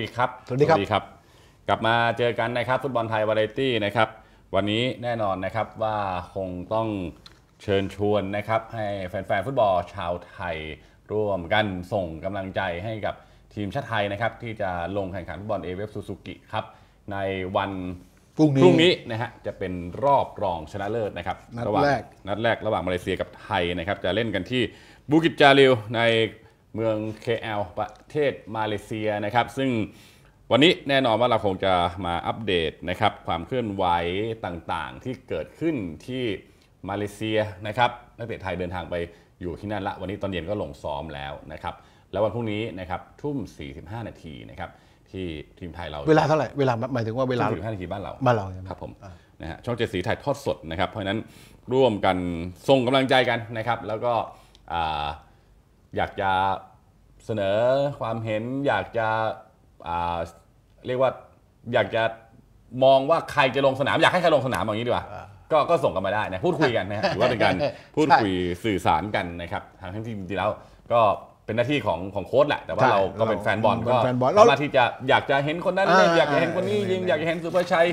ดีครับ สวัสดีครับ กลับมาเจอกันนะครับฟุตบอลไทยวาไรตี้นะครับ วันนี้แน่นอนนะครับว่าคงต้องเชิญชวนนะครับให้แฟนๆฟุตบอลชาวไทย ร่วมกันส่งกำลังใจให้กับทีมชาติไทยนะครับที่จะลงแข่งขันฟุตบอลเอเวฟซูซูกิครับในวันพรุ่งนี้นนะฮะจะเป็นรอบรองชนะเลิศนะครับนัดแรกนัดแรกระหว่างมาเลเซียกับไทยนะครับจะเล่นกันที่บูกิจจาริวในเมือง KL ประเทศมาเลเซียนะครับ ซึ่งวันนี้แน่นอนว่าเราคงจะมาอัปเดตนะครับ ความเคลื่อนไหวต่างๆ ที่เกิดขึ้นที่มาเลเซียนะครับนักเตะไทยเดินทางไปอยู่ที่นั่นละ วันนี้ตอนเย็นก็ลงซ้อมแล้วนะครับ แล้ววันพรุ่งนี้นะครับทุ่ม45นาทีนะครับที่ทีมไทยเราเวลาเท่าไหร่เวลาหมายถึงว่าเวลา45นาทีบ้านเราบ้านเราครับผมนะฮะช่องเจ็ดสีถ่ายทอดสดนะครับ เพราะฉะนั้นร่วมกันส่งกำลังใจกันนะครับ แล้วก็อยากจะเสนอความเห็นอยากจะเรียกว่าอยากจะมองว่าใครจะลงสนามอยากให้ใครลงสนามอย่างนี้ดีกว่าก็ก็ส่งกันมาได้นะพูดคุยกันนะถือว่าเป็นการพูดคุยสื่อสารกันนะครับทางทั้งที่จริงๆแล้วก็เป็นหน้าที่ของของโค้ชแหละแต่ว่าเราก็เป็นแฟนบอลก็สามารถที่จะอยากจะเห็นคนนั้นเล่นอยากจะเห็นคนนี้ยิงอยากจะเห็นสุภาชัย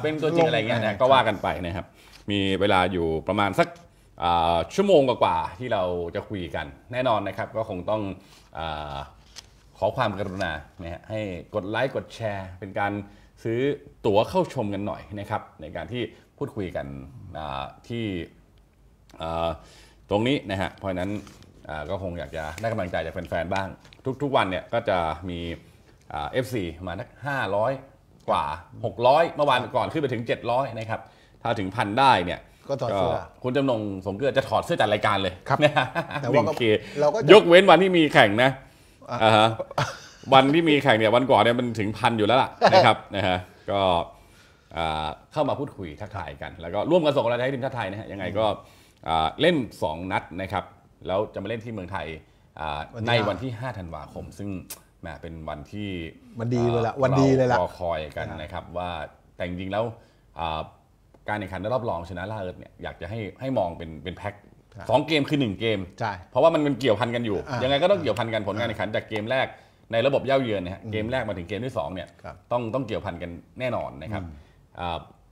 เป็นตัวจริงอะไรเงี้ยนะก็ว่ากันไปนะครับ มีเวลาอยู่ประมาณสักชั่วโมงกว่าที่เราจะคุยกัน แน่นอนนะครับก็คงต้องอขอความกรุณานะให้กดไลค์กดแชร์ เป็นการซื้อตั๋วเข้าชมกันหน่อยนะครับในการที่พูดคุยกันที่ตรงนี้นะฮะเพราะนั้นก็คงอยากจะได้กำลังใจจากแฟนๆบ้าง ทุกๆวันเนี่ยก็จะมีเอฟซีมาทัก500 กว่า 600เมื่อวานก่อนขึ้นไปถึง 700นะครับถ้าถึงพันได้เนี่ยก็ถอดเสื้อคุณจำนงสมเกลือจะถอดเสื้อจัดรายการเลยครับแต่ว่าเราก็ยกเว้นวันที่มีแข่งนะวันที่มีแข่งเนี่ยวันก่อนเนี่ยมันถึงพันอยู่แล้วล่ะนะครับ นะฮะ ก็เข้ามาพูดคุยทักทายกัน แล้วก็ร่วมกันส่งกำลังใจให้ทีมชาติไทยนะฮะ ยังไงก็เล่น 2 นัดนะครับ แล้วจะมาเล่นที่เมืองไทยในวันที่ 5 ธันวาคม ซึ่ง แมเป็นวันที่มันดีเลยละวันดีเลยละรอคอยกันนะครับ ว่า แต่จริงๆแล้วการแข่งขันในรอบรองชนะลาเอิร์ดเนี่ยอยากจะให้ให้มองเป็นเป็นแพ็คสองเกมคือ1เกมใช่เพราะว่ามันมันเกี่ยวพันกันอยู่ยังไงก็ต้องเกี่ยวพันกันผลการแข่งขันจากเกมแรกในระบบเย่าเยือนนะฮะเกมแรกมาถึงเกมที่2เนี่ยต้องต้องเกี่ยวพันกันแน่นอนนะครับ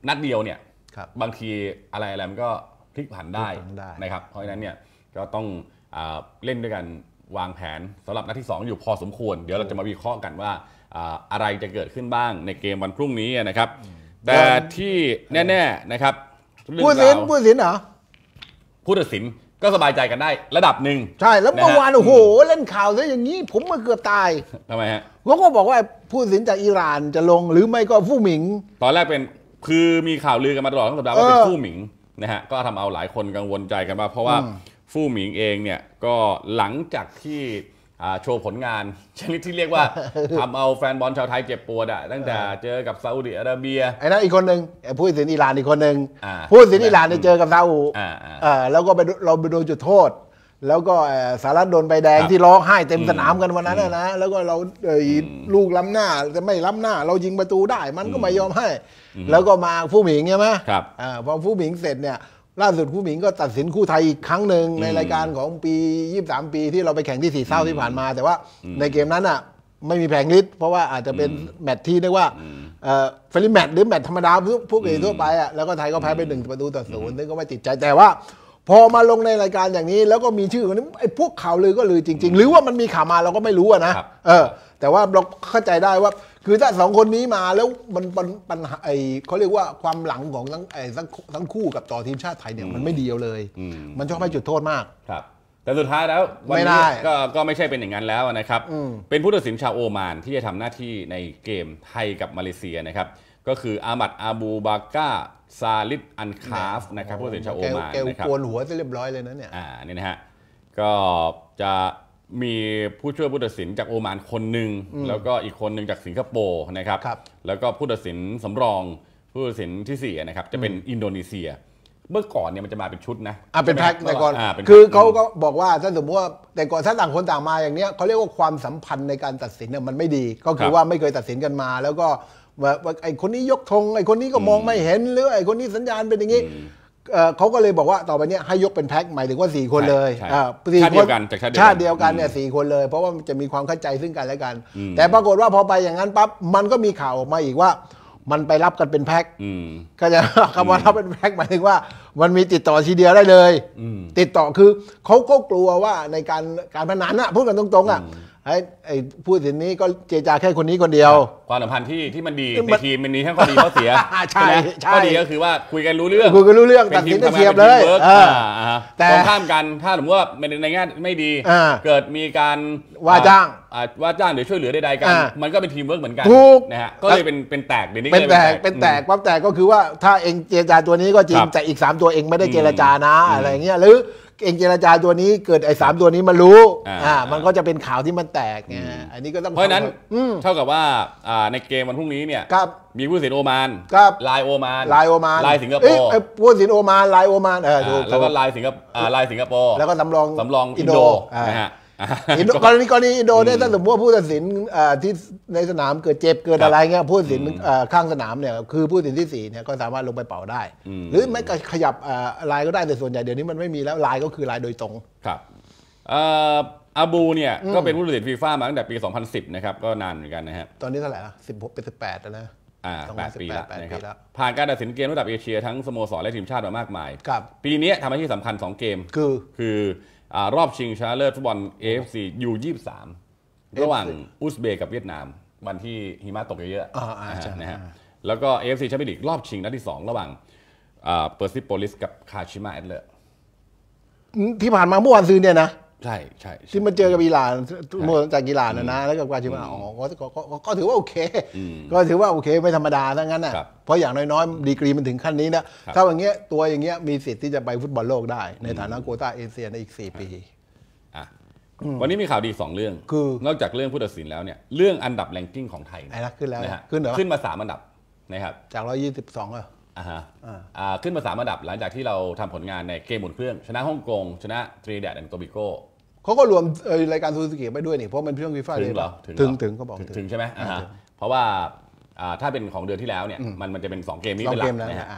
นัดเดียวเนี่ยบางทีอะไรอะไรมันก็พลิกผันได้นะครับ เพราะฉะนั้นเนี่ยก็ต้องเล่นด้วยกันวางแผนสำหรับนัดที่ 2 อยู่พอสมควร เดี๋ยวเราจะมาวิเคราะห์กันว่าอะไรจะเกิดขึ้นบ้างในเกมวันพรุ่งนี้นะครับแต่ที่แน่ๆนะครับผู้สินผู้สินเหรอผู้ตัดสินก็สบายใจกันได้ระดับหนึ่งใช่แล้วเมื่อวานโอ้โห เล่นข่าวซะอย่างนี้ผมมาเกือบตายทำไมฮะเขาก็บอกว่าผู้สินจากอิหร่านจะลงหรือไม่ก็ฟู่หมิงตอนแรกเป็นคือมีข่าวลือกันมาตลอดทั้งสัปดาห์ว่าเป็นฟู่หมิงนะฮะ ก็ทำเอาหลายคนกังวลใจกันว่าเพราะว่าฟู่หมิงเองเนี่ยก็หลังจากที่โชว์ผลงานชนิดที่เรียกว่าทำเอาแฟนบอลชาวไทยเจ็บปวดอะตั้งแต่เจอกับซาอุดิอาระเบียไอ้นั่นอีกคนหนึ่งพู้ดสินอิหร่านอีกคนหนึ่งผู้ดสินอิหร่านเนี่ยเจอกับซาอุแล้วก็ไปเราไปโดนจุดโทษ แล้วก็สารัตโดนใบแดงที่ร้องไห้เต็มสนามกันวันนั้นนะแล้วก็เราลูกล้ำหน้าจะไม่ล้ำหน้าเรายิงประตูได้มันก็ไม่ยอมให้ แล้วก็มาผู้หมิงใช่ไหมพอผู้หมิงเสร็จเนี่ยล่าสุดคู่หมิงก็ตัดสินคู่ไทยอีกครั้งหนึ่งในรายการของปี 23 ปีที่เราไปแข่งที่สีเศร้าที่ผ่านมา แต่ว่าในเกมนั้นอ่ะไม่มีแผงลิ์เพราะว่าอาจจะเป็นแมตช์ที่เรียกว่าเฟลิแมตช์หรือแมตช์ธรรมดา พวกเอทั่วไปอ่ะแล้วก็ไทยก็แพ้ไปหนึ่งประตูต่อศูนย์ซึ่งก็ไม่ติดใจแต่ว่าพอมาลงในรายการอย่างนี้ แล้วก็มีชื่อคนนี้ไอ้พวกข่าวลือก็ลือจริง ๆ หรือว่ามันมีข่าวมาเราก็ไม่รู้อะนะเออแต่ว่าเราเข้าใจได้ว่าคือถ้าสองคนนี้มาแล้วมันปัญปัญหาไอเขาเรียกว่าความหลังของทั้งไอ้ทั้งคู่กับต่อทีมชาติไทยเนี่ยมันไม่ดีเอาเลย มันชอบให้จุดโทษมากครับ แต่สุดท้ายแล้ว วันนี้ก็ก็ไม่ใช่เป็นอย่างนั้นแล้วนะครับ เป็นผู้ตัดสินชาวโอมานที่จะทำหน้าที่ในเกมไทยกับมาเลเซียนะครับ ก็คือ อามัด อาบูบาก้าซาลิด อันคาฟนะครับผู้ตัดสินชาวโอมานนะครับกวนหัวซะเรียบร้อยเลยนะเนี่ยอ่านี่นะฮะก็จะมีผู้ช่วยผู้ตัดสินจากโอมานคนหนึ่งแล้วก็อีกคนหนึ่งจากสิงคโปร์นะครับรบแล้วก็ผู้ตัดสินสำรองผู้ตัดสินที่4นะครับ จะเป็นอินโดนีเซีย เมื่อก่อนเนี่ยมันจะมาเป็นชุดนะอ่าเป็นแพ็คแต่ก่อนคือเขาก็บอกว่าถ้าสมมติว่า แต่ก่อนถ้าต่างคนต่างมาอย่างเนี้ยเขาเรียกว่าความสัมพันธ์ในการตัดสินเนี่ยมันไม่ดี ก็คือว่าไม่เคยตัดสินกันมา แล้วก็ว่าไอ้คนนี้ยกธงไอ้คนนี้ก็มองไม่เห็นหรือไอ้คนนี้สัญญาณเป็นอย่างนี้เขาก็เลยบอกว่าต่อไปนี้ให้ยกเป็นแพ็ใหมายถึงว่า 4 คนเลยสี่คนชาติเดียวกันเนี่ยสี่คนเลย เพราะว่าจะมีความเข้าใจซึ่งกันและกัน แต่ปรากฏว่าพอไปอย่างนั้นปั๊บมันก็มีข่าวออกมาอีกว่ามันไปรับกันเป็นแพ็กก็จะคำว่ารับเป็นแพ็กหมายถึงว่า มันมีติดต่อทีเดียวได้เลยติดต่อคือเขาก็กลัวว่าในการการพนันอะพูดกันตรงๆอะให้ไอ้พูดถึงนี้ก็เจจาแค่คนนี้คนเดียว ความสัมพันธ์ที่ที่มันดีในทีมมันนีทั้งข้อดีข้อเสียใช่ใช่ข้อดีก็คือว่าคุยกันรู้เรื่องคุยกันรู้เรื่องตัำงานเป็นทียบเลยแต่ตรงข้ามกันถ้าสมมติว่าในแง่ไม่ดีเกิดมีการว่าจ้างว่าจ้างหรือช่วยเหลือใดๆกันมันก็เป็นทีมเวิร์กเหมือนกันถูกนะฮะก็เลยเป็นเป็นแตกเดี๋ยวนี้เป็นแตกเป็นแตกความแตกก็คือว่าถ้าเองเจรจาตัวนี้ก็จริงแต่อีก 3 ตัวเองไม่ได้เจรจานะ อะไรเงี้ยหรือเองเจรจาตัวนี้เกิดไอ้สามตัวนี้มารู้ อ่า มันก็จะเป็นข่าวที่มันแตกไง อันนี้ก็ต้อง เพราะนั้น เท่ากับว่า อ่า ในเกมวันพรุ่งนี้เนี่ย ครับ มีผู้สินโอมาน ครับลายโอมาน ลายโอมาน ลายสิงคโปร์ผู้สินโอมานลายโอมานอแล้วก็ลายสิงคโปร์ลายสิงคโปร์ แล้วก็สำรองสำรองอินโด นะฮะกรณีกรณีอินโดเนี่ยถ้าสมมติว่าผู้ตัดสินที่ในสนามเกิดเจ็บเกิดอะไรเงี้ยผู้ตัดสินข้างสนามเนี่ยคือผู้ตัดสินที่สี่เนี่ยก็สามารถลงไปเป่าได้ หรือไม่ก็ขยับลายก็ได้แต่ส่วนใหญ่เดี๋ยวนี้มันไม่มีแล้วลายก็คือลายโดยตรงครับอาบูเนี่ยก็เป็นผู้ตัดสินฟีฟ่ามาตั้งแต่ปี 2010 นะครับ ก็นานเหมือนกันนะฮะตอนนี้เท่าไหร่ละสหกเป็นสิบแล้วนะอ่าแปีแล้วนะครับผ่านการตัดสินเกมระดับเอเชียทั้งสโมสรและทีมชาติมามากมายครับปีนี้ทำหน้าที่สำคัญ2เกมคือคือรอบชิงชนะเลิศฟุตบอล AFC ียู่23 ระหว่างอุซเบกับเวียดนาม วันที่หิมะตกเยอะๆนะฮะแล้วก็ AFC แชมเปี้ยนลีกรอบชิงนัดที่ 2 ระหว่างเปอร์ซิโปลิสกับคาชิมาเอดเลอร์ที่ผ่านมาเมื่อวันซื้อเนี่ยนะใช่ใช่ที่มาเจอกับกีฬ่านโมจากกีฬานะนะแล้วก็กวาชิมาอ๋อก็ถือว่าโอเค ก็ถือว่าโอเค ไม่ธรรมดาทั้งนั้นน่ะเพราะอย่างน้อยๆ ดีกรีมันถึงขั้นนี้นะถ้าอย่างเงี้ยตัวอย่างเงี้ยมีสิทธิ์ที่จะไปฟุตบอลโลกได้ในฐานะโคต้าเอเชียในอีก4ปีวันนี้มีข่าวดี 2 เรื่องคือนอกจากเรื่องผู้ตัดสินแล้วเนี่ยเรื่องอันดับแรงกิ้งของไทยนะขึ้นแล้วขึ้นเหรอขึ้นมา 3 อันดับนะครับจาก 122อ่ะอ่าฮะขึ้นมาสามอันดับหลังจากที่เราทำผลงานในเกมหมุนเครื่องชนะฮ่องกงชนะทรีแดดแอนโตบิโกเขาก็รวมรายการซูซูกิไปด้วยนี่เพราะมันเพื่องฟีฟ่าถึงเหรอถึงถึงเขาบอกถึงใช่ไหมเพราะว่าถ้าเป็นของเดือนที่แล้วเนี่ยมันมันจะเป็น2เกมนี้เป็นหลักนะฮะ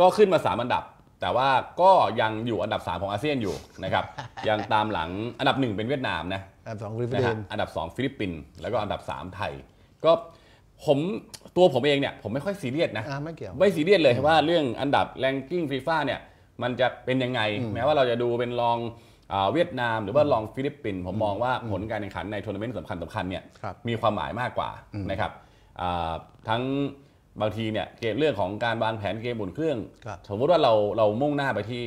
ก็ขึ้นมา3อันดับแต่ว่าก็ยังอยู่อันดับ3ของอาเซียนอยู่นะครับยังตามหลังอันดับ1เป็นเวียดนามนะอันดับ2ฟิลิปปินส์อันดับ2ฟิลิปปินส์แล้วก็อันดับ 3 ไทยก็ผมตัวผมเองเนี่ยผมไม่ค่อยซีเรียสนะไม่เกี่ยวไม่ซีเรียสเลยว่าเรื่องอันดับแรงกิ้งฟีฟ่าเนี่ยมันจะเป็นยังไงแม้ว่าเราจะดูเป็นรองเวียดนาม หรือว่าลองฟิลิปปินส์ผมมองว่าผลการแข่งขันในทัวร์นาเมนต์สำคัญสำคัญเนี่ยมีความหมายมากกว่านะครับทั้งบางทีเนี่ยเกมเรื่องของการวางแผนเกมบุนเครื่อง สมมติว่าเราเรามุ่งหน้าไปที่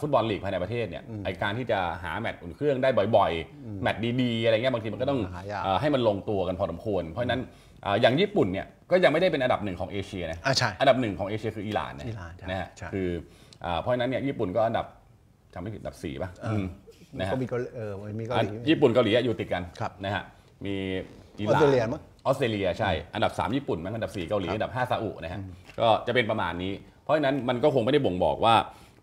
ฟุตบอลลีกภายในประเทศเนี่ยไอการที่จะหาแมตช์อุ่นเครื่องได้บ่อย ๆแมตช์ดีๆอะไรเงี้ยบางทีมันก็ต้องให้มันลงตัวกันพอสมควร เพราะนั้นอย่างญี่ปุ่นเนี่ยก็ยังไม่ได้เป็นอันดับหนึ่งของเอเชียนะอันดับหนึ่งของเอเชียคืออิหร่านนะฮะคือเพราะนั้นเนี่ยญี่ปุ่นก็อันดับจำไม่ผิดอันดับสี่ป่ะนะฮะก็มีเกาหลีเออมีเกาหลีญี่ปุ่นเกาหลีอยู่ติดกันนะฮะมีออสเตรเลียมั้งออสเตรเลีย ใช่อันดับ3ญี่ปุ่นมั้งอันดับ4เกาหลีอันดับ5ซาอุนะฮะก็จะเป็นประมาณนี้ เพราะฉะนั้นมันก็คงไม่ได้บ่งบอกว่า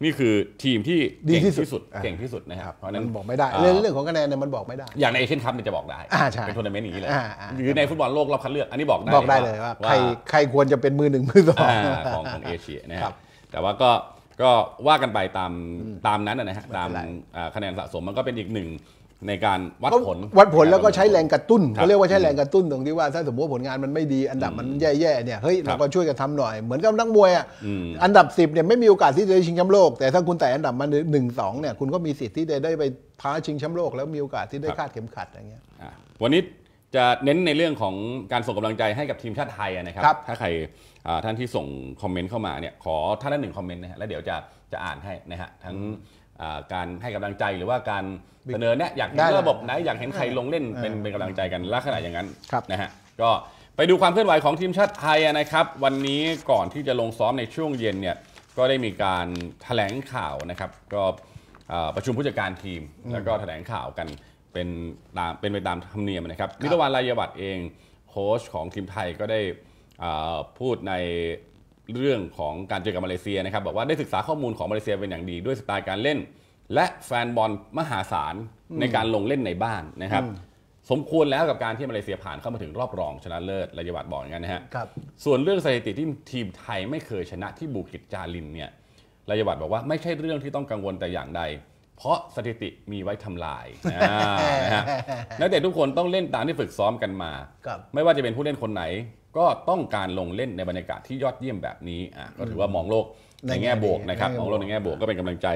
นี่คือทีมที่ดีที่สุดเก่งที่สุดนะครับเพราะนั้นบอกไม่ได้เรื่องเรื่องของคะแนนเนี่ยมันบอกไม่ได้ อย่างในเอเชียนคัพมันจะบอกได้เป็นทัวร์นาเมนต์อย่างนี้เลยหรือในฟุตบอลโลกรอบคัดเลือกอันนี้บอกได้บอกได้เลยว่าใครใครควรจะเป็นมือหนึ่งมือสองของของเอเชียนะครับแต่ว่าก็ก็ว่ากันไปตามตามนั้นนะฮะตามคะแนนสะสมมันก็เป็นอีกหนึ่งในการวัดผล วัดผลแล้วก็ใช้แรงกระตุ้นเขาเรียกว่าใช้แรงกระตุ้นตรงที่ว่าถ้าสมมติว่าผลงานมันไม่ดีอันดับมันแย่ๆเนี่ยเฮ้ยเราก็ช่วยกันทาหน่อย เหมือนกับนักมวยอ่ะอันดับ 10เนี่ยไม่มีโอกาสที่จะได้ชิงแชมป์โลกแต่ถ้าคุณแต่อันดับมันหนึ่งสองเนี่ยคุณก็มีสิทธิ์ที่จะได้ไปท้าชิงแชมป์โลก แล้วมีโอกาสที่ได้คาดเข็มขัดอย่างเงี้ยวันนี้จะเน้นในเรื่องของการส่งกำลังใจให้กับทีมชาติไทยนะครับ ถ้าใครท่านที่ส่งคอมเมนต์เข้ามาเนี่ยขอท่านละหนึ่งคอมเมนต์นะฮะแล้วเดี๋ยวจะจะอ่านให้นะฮะทั้งการให้กำลังใจหรือว่าการเสนอเนี่ยอยากเห็นระบบไหนอยากเห็นใครลงเล่นเป็นเป็นกำลังใจกันลักษณะอย่างนั้นนะฮะก็ไปดูความเคลื่อนไหวของทีมชาติไทยนะครับวันนี้ก่อนที่จะลงซ้อมในช่วงเย็นเนี่ยก็ได้มีการแถลงข่าวนะครับก็ประชุมผู้จัดการทีม แล้วก็แถลงข่าวกันเป็นตามเป็นไปตามธรรมเนียมนะครับมิตรวานลายวัตเองโค้ชของทีมไทยก็ได้พูดในเรื่องของการเจอกับมาเลเซียนะครับบอกว่าได้ศึกษาข้อมูลของมาเลเซียเป็นอย่างดี ด้วยสไตล์การเล่น และแฟนบอลมหาศาลในการลงเล่นในบ้านนะครับ สมควรแล้วกับการที่มาเลเซียผ่านเข้ามาถึงรอบรอง ชนะเลิศรายวัตบอกอย่างนั้นนะฮะส่วนเรื่องสถิติที่ทีมไทยไม่เคยชนะ ที่บูกิจจารินเนี่ยรายวัตบอกว่าไม่ใช่เรื่องที่ต้องกังวลแต่อย่างใด เพราะสถิติมีไว้ทำลายนะฮะนักเตะทุกคนต้องเล่นตามที่ฝึกซ้อมกันมา ไม่ว่าจะเป็นผู้เล่นคนไหนก็ต้องการลงเล่นในบรรยากาศที่ยอดเยี่ยมแบบนี้อ่ะก็ถือว่ามองโลกในแง่บวกนะครับมองโลกในแง่บวกก็เป็นกำลังใจ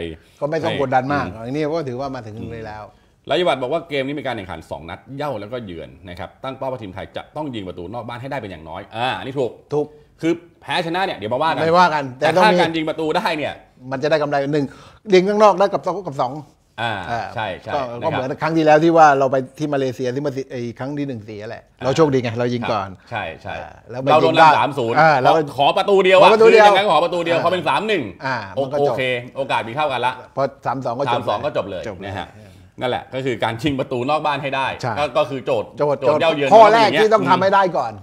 ก็ไม่ต้องกดดันมากอันนี้ก็ถือว่ามาถึงเลยแล้วรายวัตรบอกว่าเกมนี้มีการแข่งขัน2 นัดเย่าแล้วก็เยือนนะครับตั้งเป้าว่าทีมไทยจะต้องยิงประตูนอกบ้านให้ได้เป็นอย่างน้อย อ่านี่ถูกถูกคือแพ้ชนะเนี่ยเดี๋ยวมาว่ากันไม่ว่ากัน แต่ถ้าการยิงประตูได้เนี่ยมันจะได้กำไรหนึ่งยิงข้างนอกได้กับสองกับสองอ่าใช่ใช่ก็เหมือนครั้งที่แล้วที่ว่าเราไปที่มาเลเซีย ที่มาไอ้ครั้งที่หนึ่งเสียแหละเราโชคดีไง เรายิงก่อน ใช่ใช่แล้วเราโดนสามศูนย์เราขอประตูเดียวอ่ะคืออย่างนั้นขอประตูเดียวเขาเป็นสามหนึ่งโอเค โอกาสมีเท่ากันละพอสามสองก็จบสามสองก็จบเลยนะฮะนั่นแหละ ก็คือการชิงประตูนอกบ้านให้ได้ ก็คือโจทย์โจทย์เย้าเยือนข้อแรกที่ต้องทำให้ได้ก่อน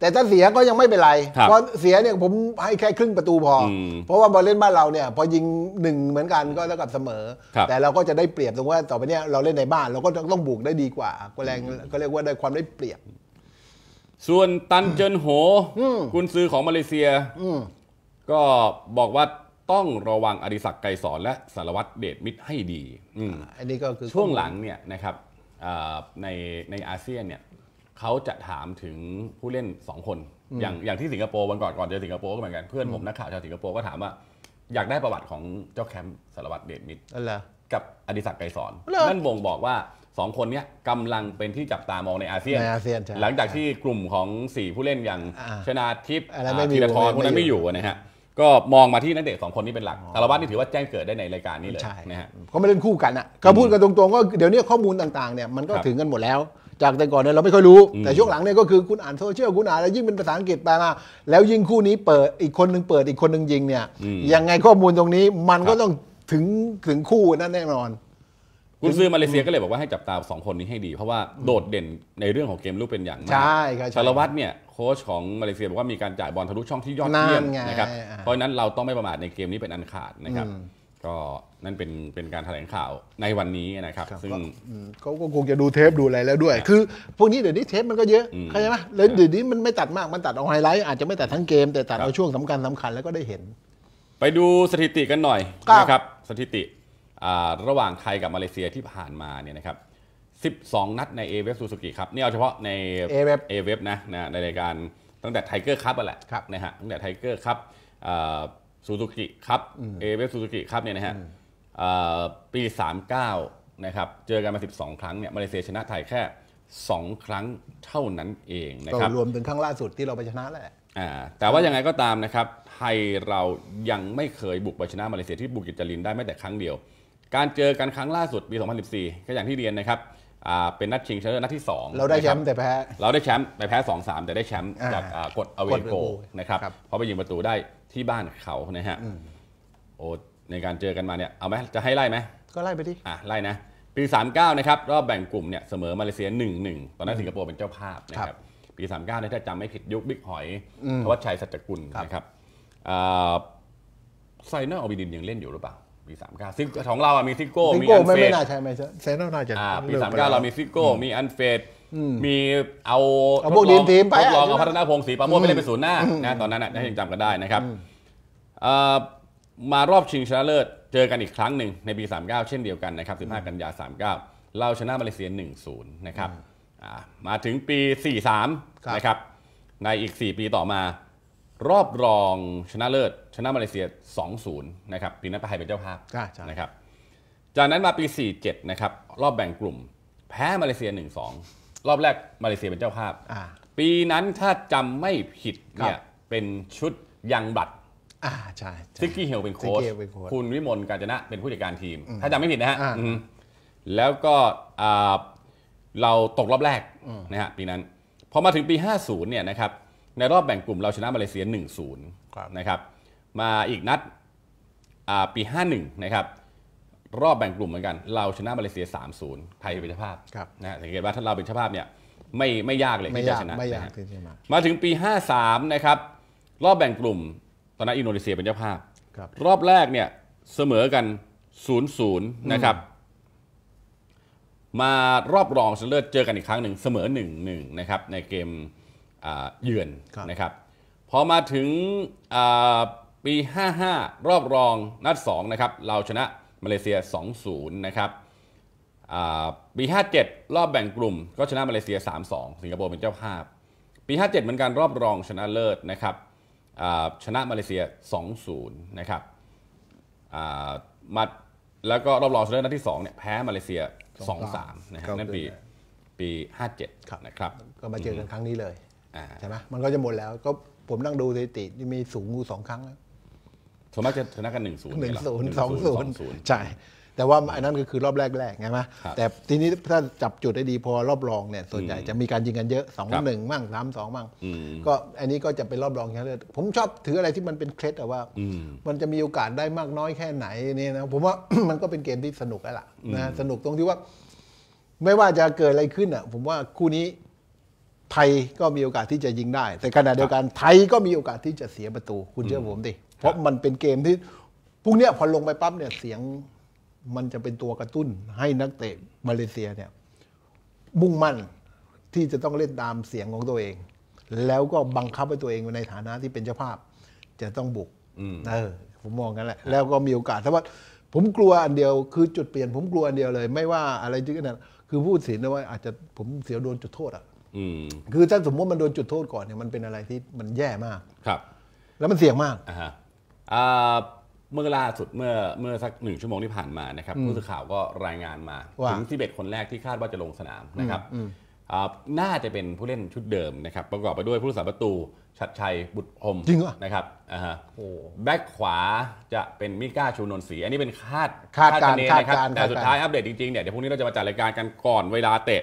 แต่ถ้าเสียก็ยังไม่เป็นไรเพราะเสียเนี่ยผมให้แค่ครึ่งประตูพออเพราะว่าบอลเล่นบ้านเราเนี่ยพอยิงหนึ่งเหมือนกันก็เท่ากับเสมอแต่เราก็จะได้เปรียบตรงว่า ต่อไปเนี่ยเราเล่นในบ้านเราก็ต้องบุกได้ดีกว่าก็แรงก็เรียกว่าได้ความได้เปรียบ ส่วนตันเจินโหคุนซื้อของมาเลเซียก็บอกว่าต้องระวังอดิศักดิ์ไกรสอนและสารวัตรเดชมิตรให้ดีออันนี้ก็คือช่วงหลังเนี่ยนะครับในในอาเซียนเนี่ยเขาจะถามถึงผู้เล่น 2 คน อย่างอย่างที่สิงคโปร์วันก่อนก่อนเจอสิงคโปร์ก็เหมือนกันเพื่อนผมนักข่าวชาวสิงคโปร์ก็ถามว่า อยากได้ประวัติของเจ้าแคมป์สารวัตรเดชมิตรกับอดิศักดิ์ไกรสอนนั่นบ่งบอกว่าสองคนนี้กำลังเป็นที่จับตามองในอาเซียนหลังจากที่กลุ่มของ 4 ผู้เล่นอย่างชนาทิพย์ธีรทรพวกนั้นไม่อยู่นะฮะก็มองมาที่นักเด็กสองคนนี้เป็นหลักสารวัตรนี่ถือว่าแจ้งเกิดได้ในรายการนี้เลยนะฮะเขาไม่เล่นคู่กันอ่ะก็พูดกันตรงๆก็เดี๋ยวนี้ข้อมูลต่างๆเนี่ยมันก็ถึงกันหมดแล้วจากแต่ก่อนเนี่ยเราไม่ค่อยรู้ แต่ช่วงหลังเนี่ยก็คือคุณอ่านโซเชียลคุณอ่านแล้วยิ่งเป็นภาษาอังกฤษแปลมาแล้วยิ่งคู่นี้เปิดอีกคนหนึ่งเปิดอีกคนหนึ่งยิงเนี่ยยังไงข้อมูลตรงนี้มันก็ต้องถึงถึงคู่นั่นแน่นอน คุณซื้อมาเลเซียก็เลยบอกว่าให้จับตาสองคนนี้ให้ดี เพราะว่าโดดเด่นในเรื่องของเกมลูกเป็นอย่างมากช่รัชาลวัตเนี่ยโค้ชของมาเลเซียบอกว่ามีการจ่ายบอลทะลุช่องที่ยอดเยี่ยมนะครับเพราะนั้นเราต้องไม่ประมาทในเกมนี้เป็นอันขาดนะครับก็นั่นเป็นเป็นการแถลงข่าวในวันนี้นะครับซึ่งเขาก็คงจะดูเทปดูอะไรแล้วด้วย คือพวกนี้เดี๋ยวนี้เทปมันก็เยอะเข้าใจไหมแล้วเดี๋ยวนี้มันไม่ตัดมากมันตัดเอาไฮไลท์อาจจะไม่ตัดทั้งเกม แต่ตัดเอาช่วงสำคัญสำคัญแล้วก็ได้เห็น ไปดูสถิติกันหน่อยนะครับสถิติระหว่างไทยกับมาเลเซียที่ผ่านมาเนี่ยนะครับ 12 นัดใน a w e b ซูซูกิครับนี่เอาเฉพาะใน a w e b a เ e b นะนะในรายการตั้งแต่ไทเกอร์คัพแหละนะฮะตั้งแต่ไทเกอร์คัพซูซูกิครับเอเวฟซูซูกิครับเนี่ยนะฮะปี39นะครับเจอกันมา12 ครั้งเนี่ยมาเลเซียชนะไทยแค่ 2 ครั้งเท่านั้นเองนะครับรวมถึงครั้งล่าสุดที่เราไปชนะแหละแต่ว่ายังไงก็ตามนะครับไทยเรายังไม่เคยบุกไปชนะมาเลเซียที่บุกิจจลรินได้แม้แต่ครั้งเดียว การเจอกันครั้งล่าสุดปี 2014 ก็อย่างที่เรียนนะครับเป็นนัดชิงชนะเลิศนัดที่2เราได้แชมป์แต่แพ้เราได้แชมป์ไปแพ้2-3แต่ได้แชมป์จากกดอเวโกนะครับเพราะไปยิงประตูได้ที่บ้านเขานะฮะโอ้ในการเจอกันมาเนี่ย เอาไหมจะให้ไล่ไหมก็ไล่ไปดิอ่ะ ไล่นะ ปี 39 นะครับ รอบแบ่งกลุ่มเนี่ย เสมอมาเลเซีย1-1 ตอนนั้นสิงคโปร์เป็นเจ้าภาพนะครับ ปี 39เนี่ยถ้าจำไม่ผิดยุคบิ๊กหอยทวัชชัยสัจกุลนะครับไซเนอร์อวิดินยังเล่นอยู่หรือเปล่า ปีสามเก้าของเราอะมีซิโก้มีอันเฟดไม่น่าใช่ไหมเซนน่าจะปีสามเก้าเรามีซิโก้ มีอันเฟดมีเอาเอาพวกดีมทีมไปทดลองเอาพัฒนาพงศ์รีประมุ่นไปเล่นเป็นศูนย์หน้านะตอนนั้นนะยังจำกันได้นะครับมารอบชิงชนะเลิศเจอกันอีกครั้งหนึ่งในปี 39 เช่นเดียวกันนะครับ15 กันยา 39 เราชนะมาเลเซีย 1-0นะครับมาถึงปี 43นะครับในอีก 4 ปีต่อมา รอบรองชนะเลิศชนะมาเลเซีย 2-0นะครับปีนั้นไทยเป็นเจ้าภาพนะครับจากนั้นมาปี 47นะครับรอบแบ่งกลุ่มแพ้มาเลเซีย1-2รอบแรก มาเลเซียเป็นเจ้าภาพปีนั้นถ้าจำไม่ผิดเนี่ยเป็นชุดยังบัตรอ่าใช่ซิกกี้เฮลเป็นโค้ชีเป็นโค้ชคุณวิมลกาญจนะ เป็นผู้จัดการทีม ถ้าจำไม่ผิดนะฮะแล้วก็เราตกรอบแรกนะฮะปีนั้นพอมาถึงปี 50 เนี่ยนะครับ ในรอบแบ่งกลุ่มเราชนะมาเลเซีย 1-0นะครับ มาอีกนัดาปี 51นะครับรอบแบ่งกลุ่มเหมือนกัน เราชนะมาเลเซีย 3-0ไทยเป็นเจ้าภาพนะสังเกตว่าถ้าเราเป็นเจ้าภาพเนี่ยไม่ไม่ยากเลยที่จะชนะไม่ยากที่จะมามาถึงปี 53 นะครับ รอบแบ่งกลุ่มตอนนั้นอินโดนีเซียเป็นเจ้าภาพ รอบแรกเนี่ยเสมอกัน0ูนนะครับ มารอบรองชนะเลิศเจอกันอีกครั้งหนึ่งเสมอ1นนะครับในเกมเยือนนะครับ พอมาถึงปี 55 รอบรอง นัด2นะครับเราชนะมาเลเซีย 2-0 นะครับปี 57 รอบแบ่งกลุ่มก็ชนะมาเลเซีย 3-2 สิงคโปร์เป็นเจ้าภาพ ปี 57 เหมือนกันรอบรองชนะเลิศนะครับชนะมาเลเซีย 2-0 นะครับมาแล้วก็รอบรองชนะเลิศนัดที่2เนี่ยแพ้มาเลเซีย 2-3 นะครับนั่นปี ปี 57นะครับ ก็มาเจอกันครั้งนี้เลยใช่ไหมมันก็จะหมดแล้วก็ผมนั่งดูสถิติมีสูงกูสองครั้งส่วนมากจะชนะกันหนึ่งศูนย์หนึ่งศูนย์สองศูนย์ใช่ แต่ว่าอันนั้นก็คือรอบแรกแรกไงไหมแต่ทีนี้ถ้าจับจุดได้ดีพอรอบรองเนี่ยส่วนใหญ่จะมีการยิงกันเยอะสองหนึ่งมั่งสามสองมั่งก็อันนี้ก็จะเป็นรอบรองแค่เลือดผมชอบถืออะไรที่มันเป็นเคล็ดแต่ว่ามันจะมีโอกาสได้มากน้อยแค่ไหนนี่นะผมว่ามันก็เป็นเกมที่สนุกแล้วล่ะนะสนุกตรงที่ว่า ไม่ว่าจะเกิดอะไรขึ้นอ่ะผมว่าคู่นี้ไทยก็มีโอกาสที่จะยิงได้ แต่ขณะเดียวกันไทยก็มีโอกาสที่จะเสียประตู คุณเชื่อผมดิเพราะมันเป็นเกมที่พวกเนี้ยพอลงไปปั๊บเนี่ยเสียงมันจะเป็นตัวกระตุ้น ให้นักเตะมาเลเซียเนี่ย มุ่งมั่นที่จะต้องเล่นตามเสียงของตัวเอง แล้วก็บังคับให้ตัวเองในฐานะที่เป็นเจ้าภาพ จะต้องบุกเออผมมองกันแหละ แล้วก็มีโอกาสถ้าว่า ผมกลัวอันเดียวคือจุดเปลี่ยนผมกลัวอันเดียวเลย ไม่ว่าอะไรจึงนั่นคือพูดสินนะว่า อาจจะผมเสียโดนจุดโทษอ่ะคือถ้าสมมติมันโดนจุดโทษก่อนเนี่ยมันเป็นอะไรที่มันแย่มากครับ แล้วมันเสี่ยงมากเมื่อล่าสุดเมื่อเมื่อสักหนึ่งชั่วโมงที่ผ่านมานะครับผู้สื่อข่าวก็รายงานมา ถึงที่เ็ดคนแรกที่คาดว่าจะลงสนามนะครับน่าจะเป็นผู้เล่นชุดเดิมนะครับประกอบไปด้วยผู้รักษาประตูชัดชัยบุตรพรมจริงเหรอนะครับอ่าฮะแบ็กขวาจะเป็นมิก้าชูนนท์ศรีอันนี้เป็นคาดคาดการณ์นะครแต่สุดท้ายอัปเดตจริงๆเนี่ยเดี๋ยวพรุ่งนี้เราจะมาจัดรายการกันก่อนเวลาเตะ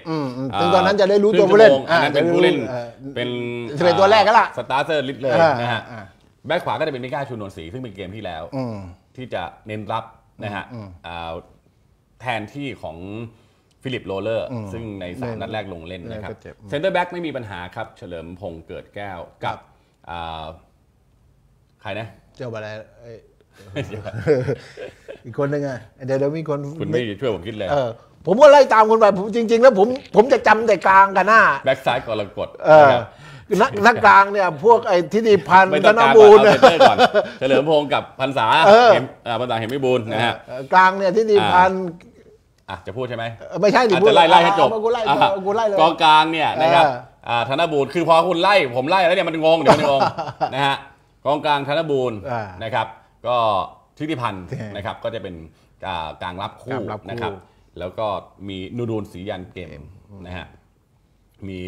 ถึงตอนนั้นจะได้รู้ตัวผู้เล่นอันนั้นเป็นผู้เล่นเป็นเป็นตัวแรกก็ล่ะสตาร์เซอร์ลิทเลยนะฮะแบ็คขวาก็จะเป็นมิก้าชูนนลศรีซึ่งเป็นเกมที่แล้วที่จะเน้นรับนะฮะแทนที่ของฟิลิปโรเลอร์ ซึ่งในสามนัดแรกลงเล่นนะครับเซนเตอร์แบ็กไม่มีปัญหาครับ เฉลิมพงษ์เกิดแก้ว กับใครนะ เจ้าบาลอีกคนหนึ่งอ่ะเดี๋ยวเดี๋ยวมีคนคุณไม่ช่วยผมคิดเลยผมก็ไล่ตามคนไปผมจริงๆ แล้วผมผมจะจำแต่กลางกันหน้าแบ็กซ้ายก่อนละกดบนักนักกลางเนี่ยพวกไอ้ทิติพันธ์ธนบูรณ์เฉลิมพงศ์กับพันษาเออห็มาพันษาเห็นไม่บูรณ์นะฮะกลางเนี่ยทิติพันธ์อ่ะจะพูดใช่ไหมไม่ใช่จะไล่ไล่ให้จบกูไล่อกองกลางเนี่ยนะครับอ่าธนบูรณ์คือพอคุณไล่ผมไล่แล้วเนี่ยมันงงเดี๋ยวมันงงนะฮะกองกลางธนบูรณ์นะครับ ก็ทิติพันธ์นะครับ ก็จะเป็นกลางรับคู่นะครับ แล้วก็มีนูรูนศรียันเกมนะฮะมี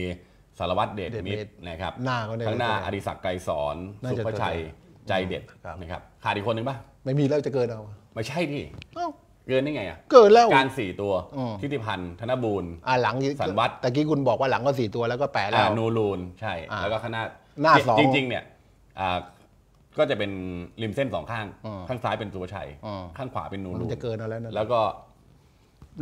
สารวัตรเดชมิตรนะครับหน้าก็ได้ข้างหน้าอริศักดิ์ไกรสอนสุภชัยใจเด็ดนะครับขาดอีกคนหนึ่งปะไม่มีแล้วจะเกินเอาไม่ใช่ดิเกินได้ไง อ่ะเกินแล้วการสี่ตัวทิติพันธ์ธนบูรณ์อ่าหลังสันวัตรตะกี้คุณบอกว่าหลังก็สี่ตัวแล้วก็แปดแล้ว นูรูนใช่ แล้วก็ข้างหน้าหน้าสองจริง ๆ เนี่ยอ่าก็จะเป็นริมเส้นสองข้าง ข้างซ้ายเป็นสุภชัยข้างขวาเป็นนูรูนจะเกินแล้วนะแล้วก็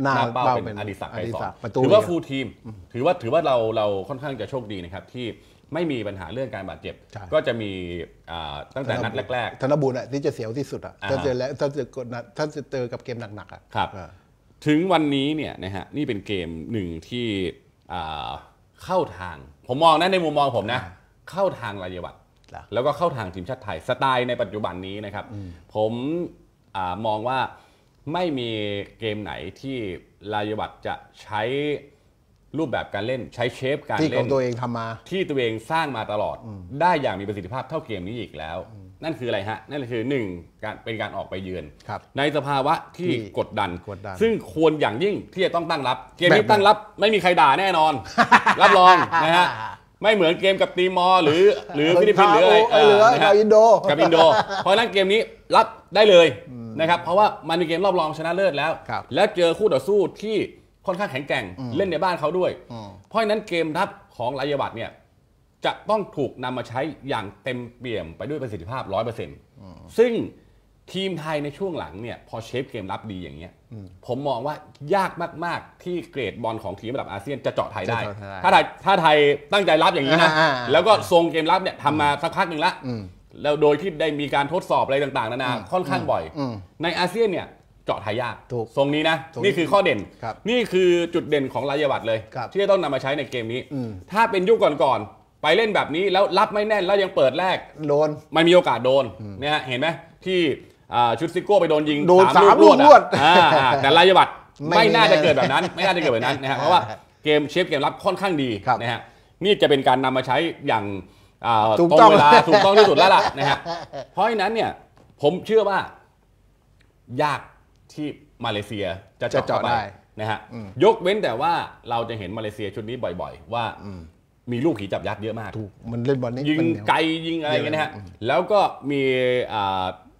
หน้าเป้าเป็นอดิศักดิ์ไกรสอนถือว่าฟูลทีม ถือว่าถือว่าเราเราค่อนข้างจะโชคดีนะครับ ที่ไม่มีปัญหาเรื่องการบาดเจ็บ ก็จะมีตั้งแต่นัดแรกๆธนบุญที่จะเสียวที่สุดอ่ะถ้าเจอแล้วถ้าเจอกดนัดถ้าจะเจอกับเกมหนักๆอ่ะครับถึงวันนี้เนี่ยนะฮะนี่เป็นเกมหนึ่งที่เข้าทางผมมองนะในมุมมองผมนะ เข้าทางรายวัตแล้วก็เข้าทางทีมชาติไทย สไตล์ในปัจจุบันนี้นะครับ ผมมองว่าไม่มีเกมไหนที่ ลายวัตจะใช้รูปแบบการเล่นใช้เชฟการเล่นที่ตัวเองทำมา ที่ตัวเองสร้างมาตลอด ได้อย่างมีประสิทธิภาพเท่าเกมนี้อีกแล้ว นั่นคืออะไรฮะนั่นคือหนึ่งการเป็นการออกไปเยือนครับในสภาวะที่กดดันกดดัน ซึ่งควรอย่างยิ่งที่จะต้องตั้งรับ เกมนี้ตั้งรับ ไม่มีใครด่าแน่นอน รับรองนะฮะไม่เหมือนเกมกับตีมอหรือ หรือฟิลิปปินส์หรืออะไรเออนะคกัรับอินโด กับอินโดเพราะนั้นเกมนี้รับได้เลยนะครับเพราะว่ามันเป็นเกมรอบรองชนะเลิศแล้ว แล้วเจอคู่ต่อสู้ที่ค่อนข้างแข็งแกร่ง เล่นในบ้านเขาด้วย เพราะฉะนั้นเกมรับของรายบัตเนี่ย จะต้องถูกนำมาใช้อย่างเต็มเปี่ยมไปด้วยประสิทธิภาพรร้ออยเเป์ซ็นต์ซึ่งทีมไทยในช่วงหลังเนี่ยพอเชฟเกมรับดีอย่างเงี้ยผมมองว่ายากมากๆที่เกรดบอลของทีมระดับอาเซียนจะเจาะไทยได้ถ้าไทยถ้าไทยตั้งใจรับอย่างนี้นะแล้วก็ทรงเกมรับเนี่ยทำมาสักพักหนึ่งละแล้วโดยที่ได้มีการทดสอบอะไรต่างๆนานาค่อนข้างบ่อยในอาเซียนเนี่ยเจาะไทยยากทรงนี้นะนี่คือข้อเด่นนี่คือจุดเด่นของรายวัตเลย ที่จะต้องนำมาใช้ในเกมนี้ ถ้าเป็นยุคก่อนๆไปเล่นแบบนี้แล้วรับไม่แน่นแล้วยังเปิดแรกโดนไม่มีโอกาสโดนเนี่ยเห็นไหมที่ชุดซิโก้ไปโดนยิงสามลูกรวดแต่ลายบัตรไม่น่าจะเกิดแบบนั้น ไม่น่าจะเกิดแบบนั้นนะครับเพราะว่าเกมเชฟเกมรับค่อนข้างดีนะฮะนี่จะเป็นการนำมาใช้อย่างตรงเวลาถูกต้องที่สุดแล้วล่ะนะฮะเพราะฉะนั้นเนี่ยผมเชื่อว่ายากที่มาเลเซียจะเจาะได้นะฮะยกเว้นแต่ว่าเราจะเห็นมาเลเซียชุดนี้บ่อยๆ ว่ามีลูกขีจับยัดเยอะมากถูก มันเล่นบอลนี้ยิงไกลยิงอะไรเงี้ยนะฮะแล้วก็มี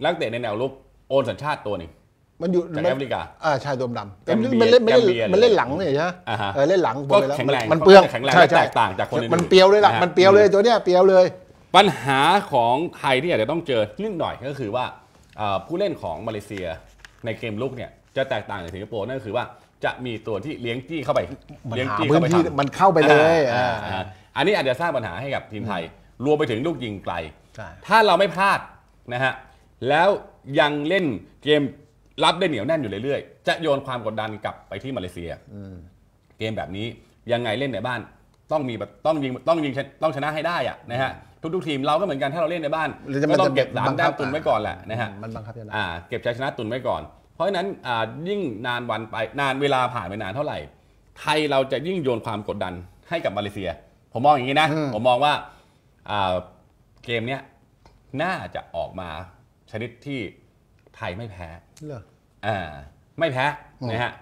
นักเตะในแนวรุกโอนสัญชาติตัวหนึ่งมันอยู่แอฟริกาอ่าชายดมดำมันเล่นมันเล่นมันเล่นหลังเนี่ยใช่ไหมเล่นหลังก็แข็งแรงมันเปลืองแข็งแรงแตกต่างจากคนอื่นมันเปียวเลยล่ะมันเปียวเลยตัวเนี้ยเปียวเลย ปัญหาของไทยที่อาจจะต้องเจอนิดหน่อยก็คือว่าผู้เล่นของมาเลเซียในเกมลุกเนี่ยจะแตกต่างจากสิงคโปร์นั่นคือว่าจะมีตัวที่เลี้ยงจี้เข้าไปเลี้ยงจี้เข้าไป มันเข้าไปเลยอันนี้อาจจะสร้างปัญหาให้กับทีมไทยรวมไปถึงลูกยิงไกล ถ้าเราไม่พลาดนะฮะแล้วยังเล่นเกมรับได้เหนียวแน่นอยู่เรื่อย ๆ จะโยนความกดดันกลับไปที่มาเลเซียเกมแบบนี้ยังไงเล่นในบ้าน ต้องมีต้องยิงต้องยิงต้องชนะให้ได้อะนะฮะทุกๆทีมเราก็เหมือนกันถ้าเราเล่นในบ้านก็ต้องเก็บสามแต้มตุนไว้ก่อนแหละนะฮะมันบังคับยังไงเก็บชัยชนะตุนไว้ก่อน เพราะฉะนั้นยิ่งนานวันไปนานเวลาผ่านไปนานเท่าไหร่ ไทยเราจะยิ่งโยนความกดดันให้กับมาเลเซียผมมองอย่างนี้นะผมมองว่าเกมเนี้ยน่าจะออกมาชนิดที่ไทยไม่แพ้เหรออ่าไม่แพ้นะฮะ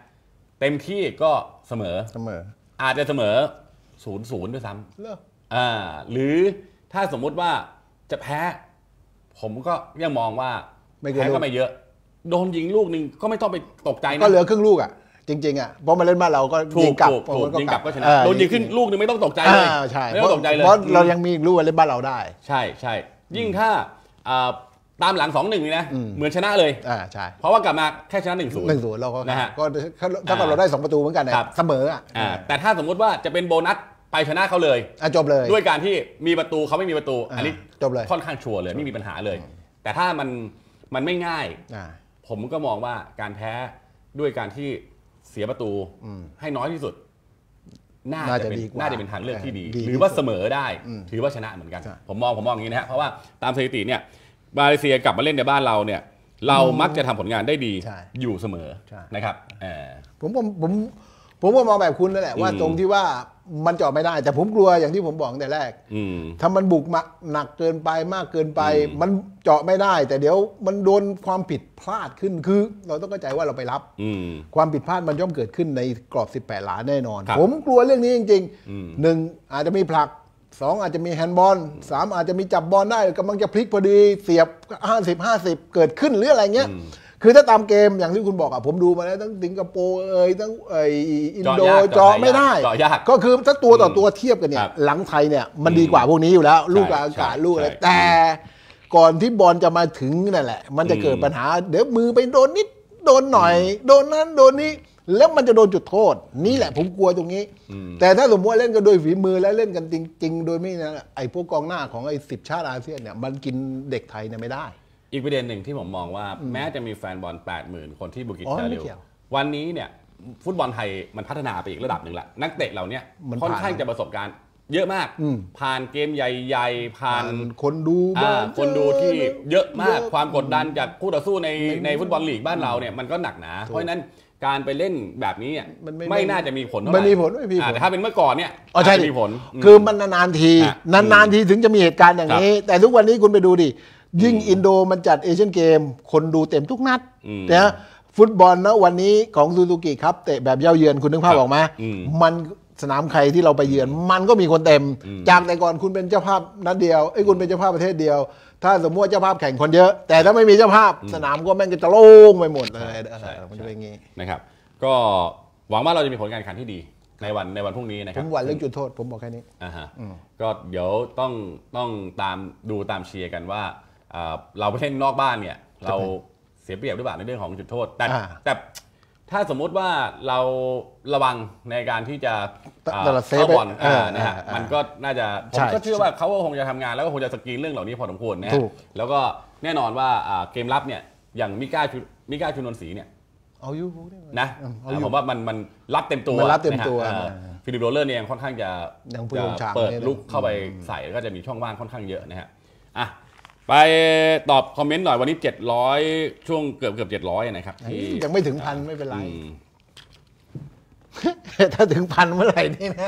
เต็มที่ก็เสมอเสมอ อาจจะเสมอศูนย์ศูนย์ด้วยซ้ำเหรออ่า หรือถ้าสมมุติว่าจะแพ้ ผมก็ยังมองว่าแพ้ก็ไม่เยอะ โดนยิงลูกหนึ่ง ก็ไม่ต้องไปตกใจนะก็เหลือครึ่งลูกอ่ะจริงๆอ่ะเพราะมาเล่นบ้านเราก็ยิงกลับยิงกลับก็ชนะโดนยิงขึ้นลูกนึงไม่ต้องตกใจเลยใช่ไม่ต้องตกใจเลยเพราะเรายังมีลูกมาเล่นบ้านเราได้ ใช่ใช่ยิ่งถ้าตามหลัง2-1นึ่งนะเหมือนชนะเลยอ่าใช่เพราะว่ากลับมาแค่ชนะ1-0หนึ่งศูนย์เราก็นะฮะก็ถ้าเราได้สองประตูเหมือนกันเสมออ่ะแต่ถ้าสมมุติว่าจะเป็นโบนัสไปชนะเขาเลยอ่ะจบเลย ด้วยการที่มีประตูเขาไม่มีประตู อันนี้จบเลยค่อนข้างชัวร์เลยไม่มีปัญหาเลย แต่ถ้ามันมันไม่ง่ายอผมก็มองว่าการแพ้ด้วยการที่เสียประตูให้น้อยที่สุด น่าจะเป็นน่าจะเป็นทางเลือกที่ดี หรือว่าเสมอได้ ถือว่าชนะเหมือนกันผมมองผมมองอย่างนี้นะฮะเพราะว่าตามสถิติเนี่ยมาเลเซียกลับมาเล่นในบ้านเราเนี่ย เรามักจะทำผลงานได้ดีอยู่เสมอนะครับผมผมผมผมก็มองแบบคุณนั่นแหละว่า ตรงที่ว่ามันจอดไม่ได้ แต่ผมกลัวอย่างที่ผมบอกแต่แรกถ้ามันบุกมาหนักเกินไปมากเกินไป มันเจาะไม่ได้ แต่เดี๋ยวมันโดนความผิดพลาดขึ้นคือ เราต้องเข้าใจว่าเราไปรับความผิดพลาดมันย่อมเกิดขึ้นในกรอบ 18หลาแน่นอน ผมกลัวเรื่องนี้จริงๆหนึ่งอาจจะมีผลักสองอาจจะมีแฮนด์บอลสามอาจจะมีจับบอลได้กำลังจะพลิกพอดีเสียบ 50 50 เกิดขึ้นหรืออะไรเงี้ยคือถ้าตามเกมอย่างที่คุณบอกอะผมดูมาแล้วทั้งสิงคโปร์เอยทั้งไออินโดเจาะไม่ได้กก็คือถ้าตัวต่อตัวเทียบกันเนี่ย หลังไทยเนี่ยมันดีกว่าพวกนี้อยู่แล้ว ลูกอากาศลูกอะไรแต่ก่อนที่บอลจะมาถึงนั่นแหละ มันจะเกิดปัญหาเดี๋ยวมือไปโดนนิดโดนหน่อย โดนนั้นโดนนี้แล้วมันจะโดนจุดโทษ นี่แหละผมกลัวตรงนี้ แต่ถ้าสมมติเล่นกันโดยฝีมือและเล่นกันจริง ๆ โดยไม่นะไอ้พวกกองหน้าของไอ้สิบชาติอาเซียนเนี่ยมันกินเด็กไทยเนี่ยไม่ได้ อีกประเด็นหนึ่งที่ผมมองว่า แม้จะมีแฟนบอล 8 0,000 คนที่บุกิจจาริววันนี้เนี่ยฟุตบอลไทยมันพัฒนาไปอีกระดับหนึ่งละนักเตะเราเนี่ยค่อนข้างจะประสบการณ์ เยอะมากผ่านเกมใหญ่ๆ ผ่านคนดูบ้าคนดูที่เยอะมากความกดดันจากคู่ต่อสู้ในในฟุตบอลลีกบ้านเราเนี่ยมันก็หนักหนาเพราะฉะนั้นการไปเล่นแบบนี้เนี่ยมันไม่ไม่น่าจะมีผลเท่าไหร่ม่มีผลไม่มีผล่แต่ถ้าเป็นเมื่อก่อนเนี่ยอ๋อใช่มีผล คือมันนานๆที นานๆทีถึงจะมีเหตุการณ์อย่างนี้ แต่ทุกวันนี้คุณไปดูดิ ยิ่งอินโดมันจัดเอเชียนเกม คนดูเต็มทุกนัดนะฟุตบอลนะวันนี้ของซูซูกิครับเตะแบบเย่าเยือน คุณนึกภาพออกมามมันสนามใครที่เราไปเยือนมันก็มีคนเต็ม จากแต่ก่อนคุณเป็นเจ้าภาพนัดเดียวไอ้คุณเป็นเจ้าภาพประเทศเดียว ถ้าสมมติเจ้าภาพแข่งคนเยอะ แต่ถ้าไม่มีเจ้าภาพ สนามก็แม่งก็จะโล่งไปหมดเลยมันจะเป็นอย่างนี้นะครับ ก็หวังว่าเราจะมีผลการแข่งขันที่ดีในวันในวันพรุ่งนี้นะครับผมหวังเรื่องจุดโทษผมบอกแค่นี้ อ่าฮะก็เดี๋ยวต้องต้องตามดูตามเชียร์กันว่าเราไปเล่นนอกบ้านเนี่ยเราเสียเปรียบหรือเปล่าในเรื่องของจุดโทษแต่แต่ถ้าสมมุติว่าเราระวังในการที่จะเข้าบอลนะฮะมันก็น่าจะผมก็เชื่อว่าเขาคงจะทำงานแล้วก็คงจะสกรีนเรื่องเหล่านี้พอสมควรนะแล้วก็แน่นอนว่าเกมรับเนี่ยอย่างมิก้ามิก้าชุนนสีเนี่ยเอาอยู่นะผมว่ามันมันรับเต็มตัวรับเต็มตัวฟิลิปโรเลอร์เนี่ยค่อนข้างจะเปิดลุกเข้าไปใส่ก็จะมีช่องว่างค่อนข้างเยอะนะฮะอ่ะไปตอบคอมเมนต์หน่อยวันนี้ 700 ช่วงเกือบเกือบ700นะครับยังไม่ถึงพันไม่เป็นไรถ้าถึงพันเมื่อไหร่นี่นะ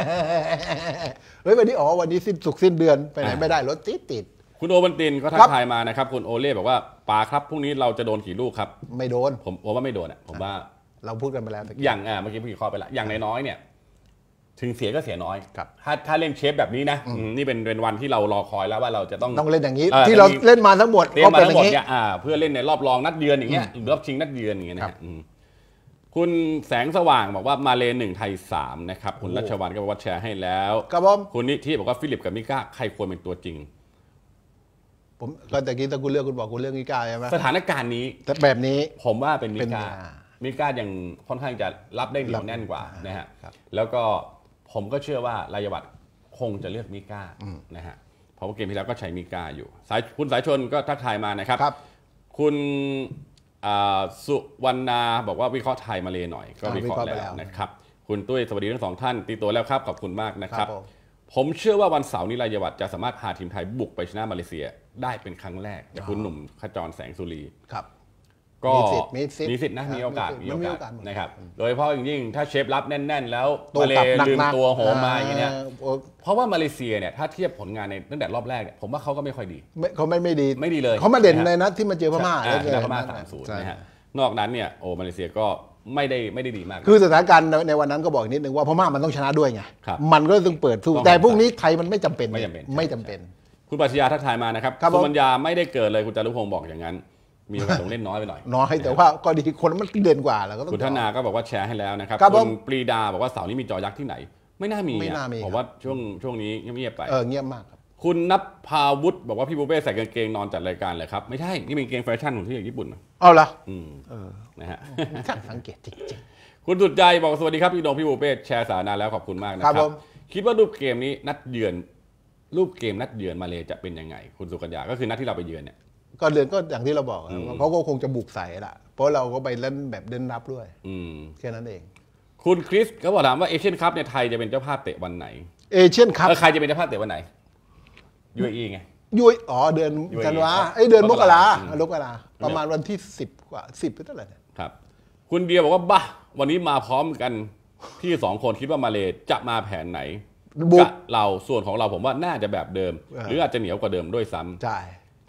เฮ้ยวันนี้อ๋อวันนี้สิ้นสุกสิ้นเดือนไปไหนไม่ได้ รถติดติดคุณโอบันตินก็ทักทายมานะครับคุณโอเล่บอกว่าป๋าครับพรุ่งนี้เราจะโดนขี่ลูกครับ ไม่โดน ผมว่าไม่โดนอ่ะผมว่าเราพูดกันไปแล้วตอย่างอ่าเมื่อกี้พู่ข้อไปละอย่างน้อยๆเนี่ยถึงเสียก็เสียน้อย ครับถ้าถ้าเล่นเชฟแบบนี้นะนี่เป็นเป็นวันที่เรารอคอยแล้วว่าเราจะต้องต้องเล่นอย่างนี้ ที่เราเล่นมาทั้งหมดเล่นมาทั้งหมดเนี่ยเพื่อเล่นในรอบรองนัดเดือนอย่างเงี้ยหรือรอบชิงนัดเดือนอย่างเงี้ยนะครัฮะบคุณแสงสว่างบอกว่ามาเลนหนึ่งไทยสามนะครับ คุณรัชวันก็บอกว่าแชร์ให้แล้ว ครับผม คุณนิธิบอกว่าฟิลิป กับมิก้าใครควรเป็นตัวจริง ผมก็แต่กี้ถ้าคุณเลือกคุณบอกคุณเลือกมิก้าใช่ไหม สถานการณ์นี้ แต่แบบนี้ ผมว่าเป็นมิก้ามิก้ายังค่อนข้างจะรับได้เหนียวแน่นกว่านะฮะแล้วก็ผมก็เชื่อว่ารายวัตคงจะเลือกมิก้านะฮะ เพราะว่าเกมที่แล้วก็ใช้มิก้าอยู่สายคุณสายชนก็ทักทายมานะครับครับ คุณสุวรรณาบอกว่าวิเคราะห์ไทยมาเลยหน่อย ก็วิเคราะห์แล้วนะครับ คุณตุ้ยสวัสดีทั้งสองท่านตีตัวแล้วครับขอบคุณมากนะครับ ผมเชื่อว่าวันเสาร์นี้รายวัตจะสามารถพาทีมไทยบุกไปชนะมาเลเซีย ได้เป็นครั้งแรกจากคุณหนุ่มขจรแสงสุรีครับก็มีสิทธิ์มีสิทธิ์นะ มีโอกาสมีโอกาสนะครับโดยเฉพาะอย่างยิ่งถ้าเชฟรับแน่นๆ แล้ว มาเลลืมตัวโหมมาอย่างเงี้ยเพราะว่ามาเลเซียเนี่ยถ้าเทียบผลงานในตั้งแต่รอบแรกเนี่ยผมว่าเขาก็ไม่ค่อยดีเขาไม่ไม่ดีไม่ดีเลยเขามาเด่นในนัดที่มาเจอพม่าแล้วเจอพม่าสามศูนย์นะฮะนอกนั้นเนี่ยโอ้มาเลเซียก็ไม่ได้ไม่ได้ดีมาก คือสถานการณ์ในวันนั้นก็บอกนิดนึงว่าพม่ามันต้องชนะด้วยไงมันก็ต้องเปิดสู้แต่พรุ่งนี้ไทยมันไม่จำเป็นไม่จำเป็นไม่จำเป็น คุณปัชญาทักทายมานะครับสุปัญญาไม่ได้เกิดเลยคุณจารุพงศ์บอกอย่างนั้นมีโอกาสลงเล่นน้อยไปหน่อย น้อย แต่ว่าก็ดีคนมันเด่นกว่าแล้วก็คุณธนา ก็บอกว่าแชร์ให้แล้วนะครับ คุณปรีดาบอกว่าเสาร์นี้มีจอยักษ์ที่ไหน ไม่น่ามีผมว่าช่วงช่วงนี้เงียบไปเออเงียบมากครับ คุณนับพาวุฒิบอกว่าพี่บูเป้ใส่กางเกงนอนจัดรายการเลยครับไม่ใช่ นี่เป็นเกงแฟชั่นของที่ญี่ปุ่น๋อาหรออืมนะฮะช่างสังเกตจริงๆคุณสุดใจบอกสวัสดีครับพี่โดงพี่บูเป้แชร์สานาแล้วขอบคุณมากนะครับคิดว่ารูปเกมนี้นัดเยือน รูปเกมนัดเยือนมาเลยจะเป็นยังไง คุณสุกัญญาก็คือนัดที่เราไปเยือนเนี่ยตอนเรียนก็อย่างที่เราบอกรเขาก็คงจะบุกใส่ละเพราะเราก็ไปเล่นแบบเล่นรับด้วยแค่นั้นเอง คุณคริสก็บอกถามว่าเอเชียนคัพในไทยจะเป็นเจ้าภาพเตะวันไหน เอเชียนคัพใครจะเป็นเจ้าภาพเตะวันไหนยูเอไงยูยอ๋อเดือนกันวาไอเดือนมกรามกราประมาณวันที่สิบกว่าสิบเท่าไหร่ครับ คุณเดียบอกว่าบ้าวันนี้มาพร้อมกันพี่สองคนคิดว่ามาเลจะมาแผนไหนกับเราส่วนของเราผมว่าน่าจะแบบเดิมหรืออาจจะเหนียวกว่าเดิมด้วยซ้ำใช่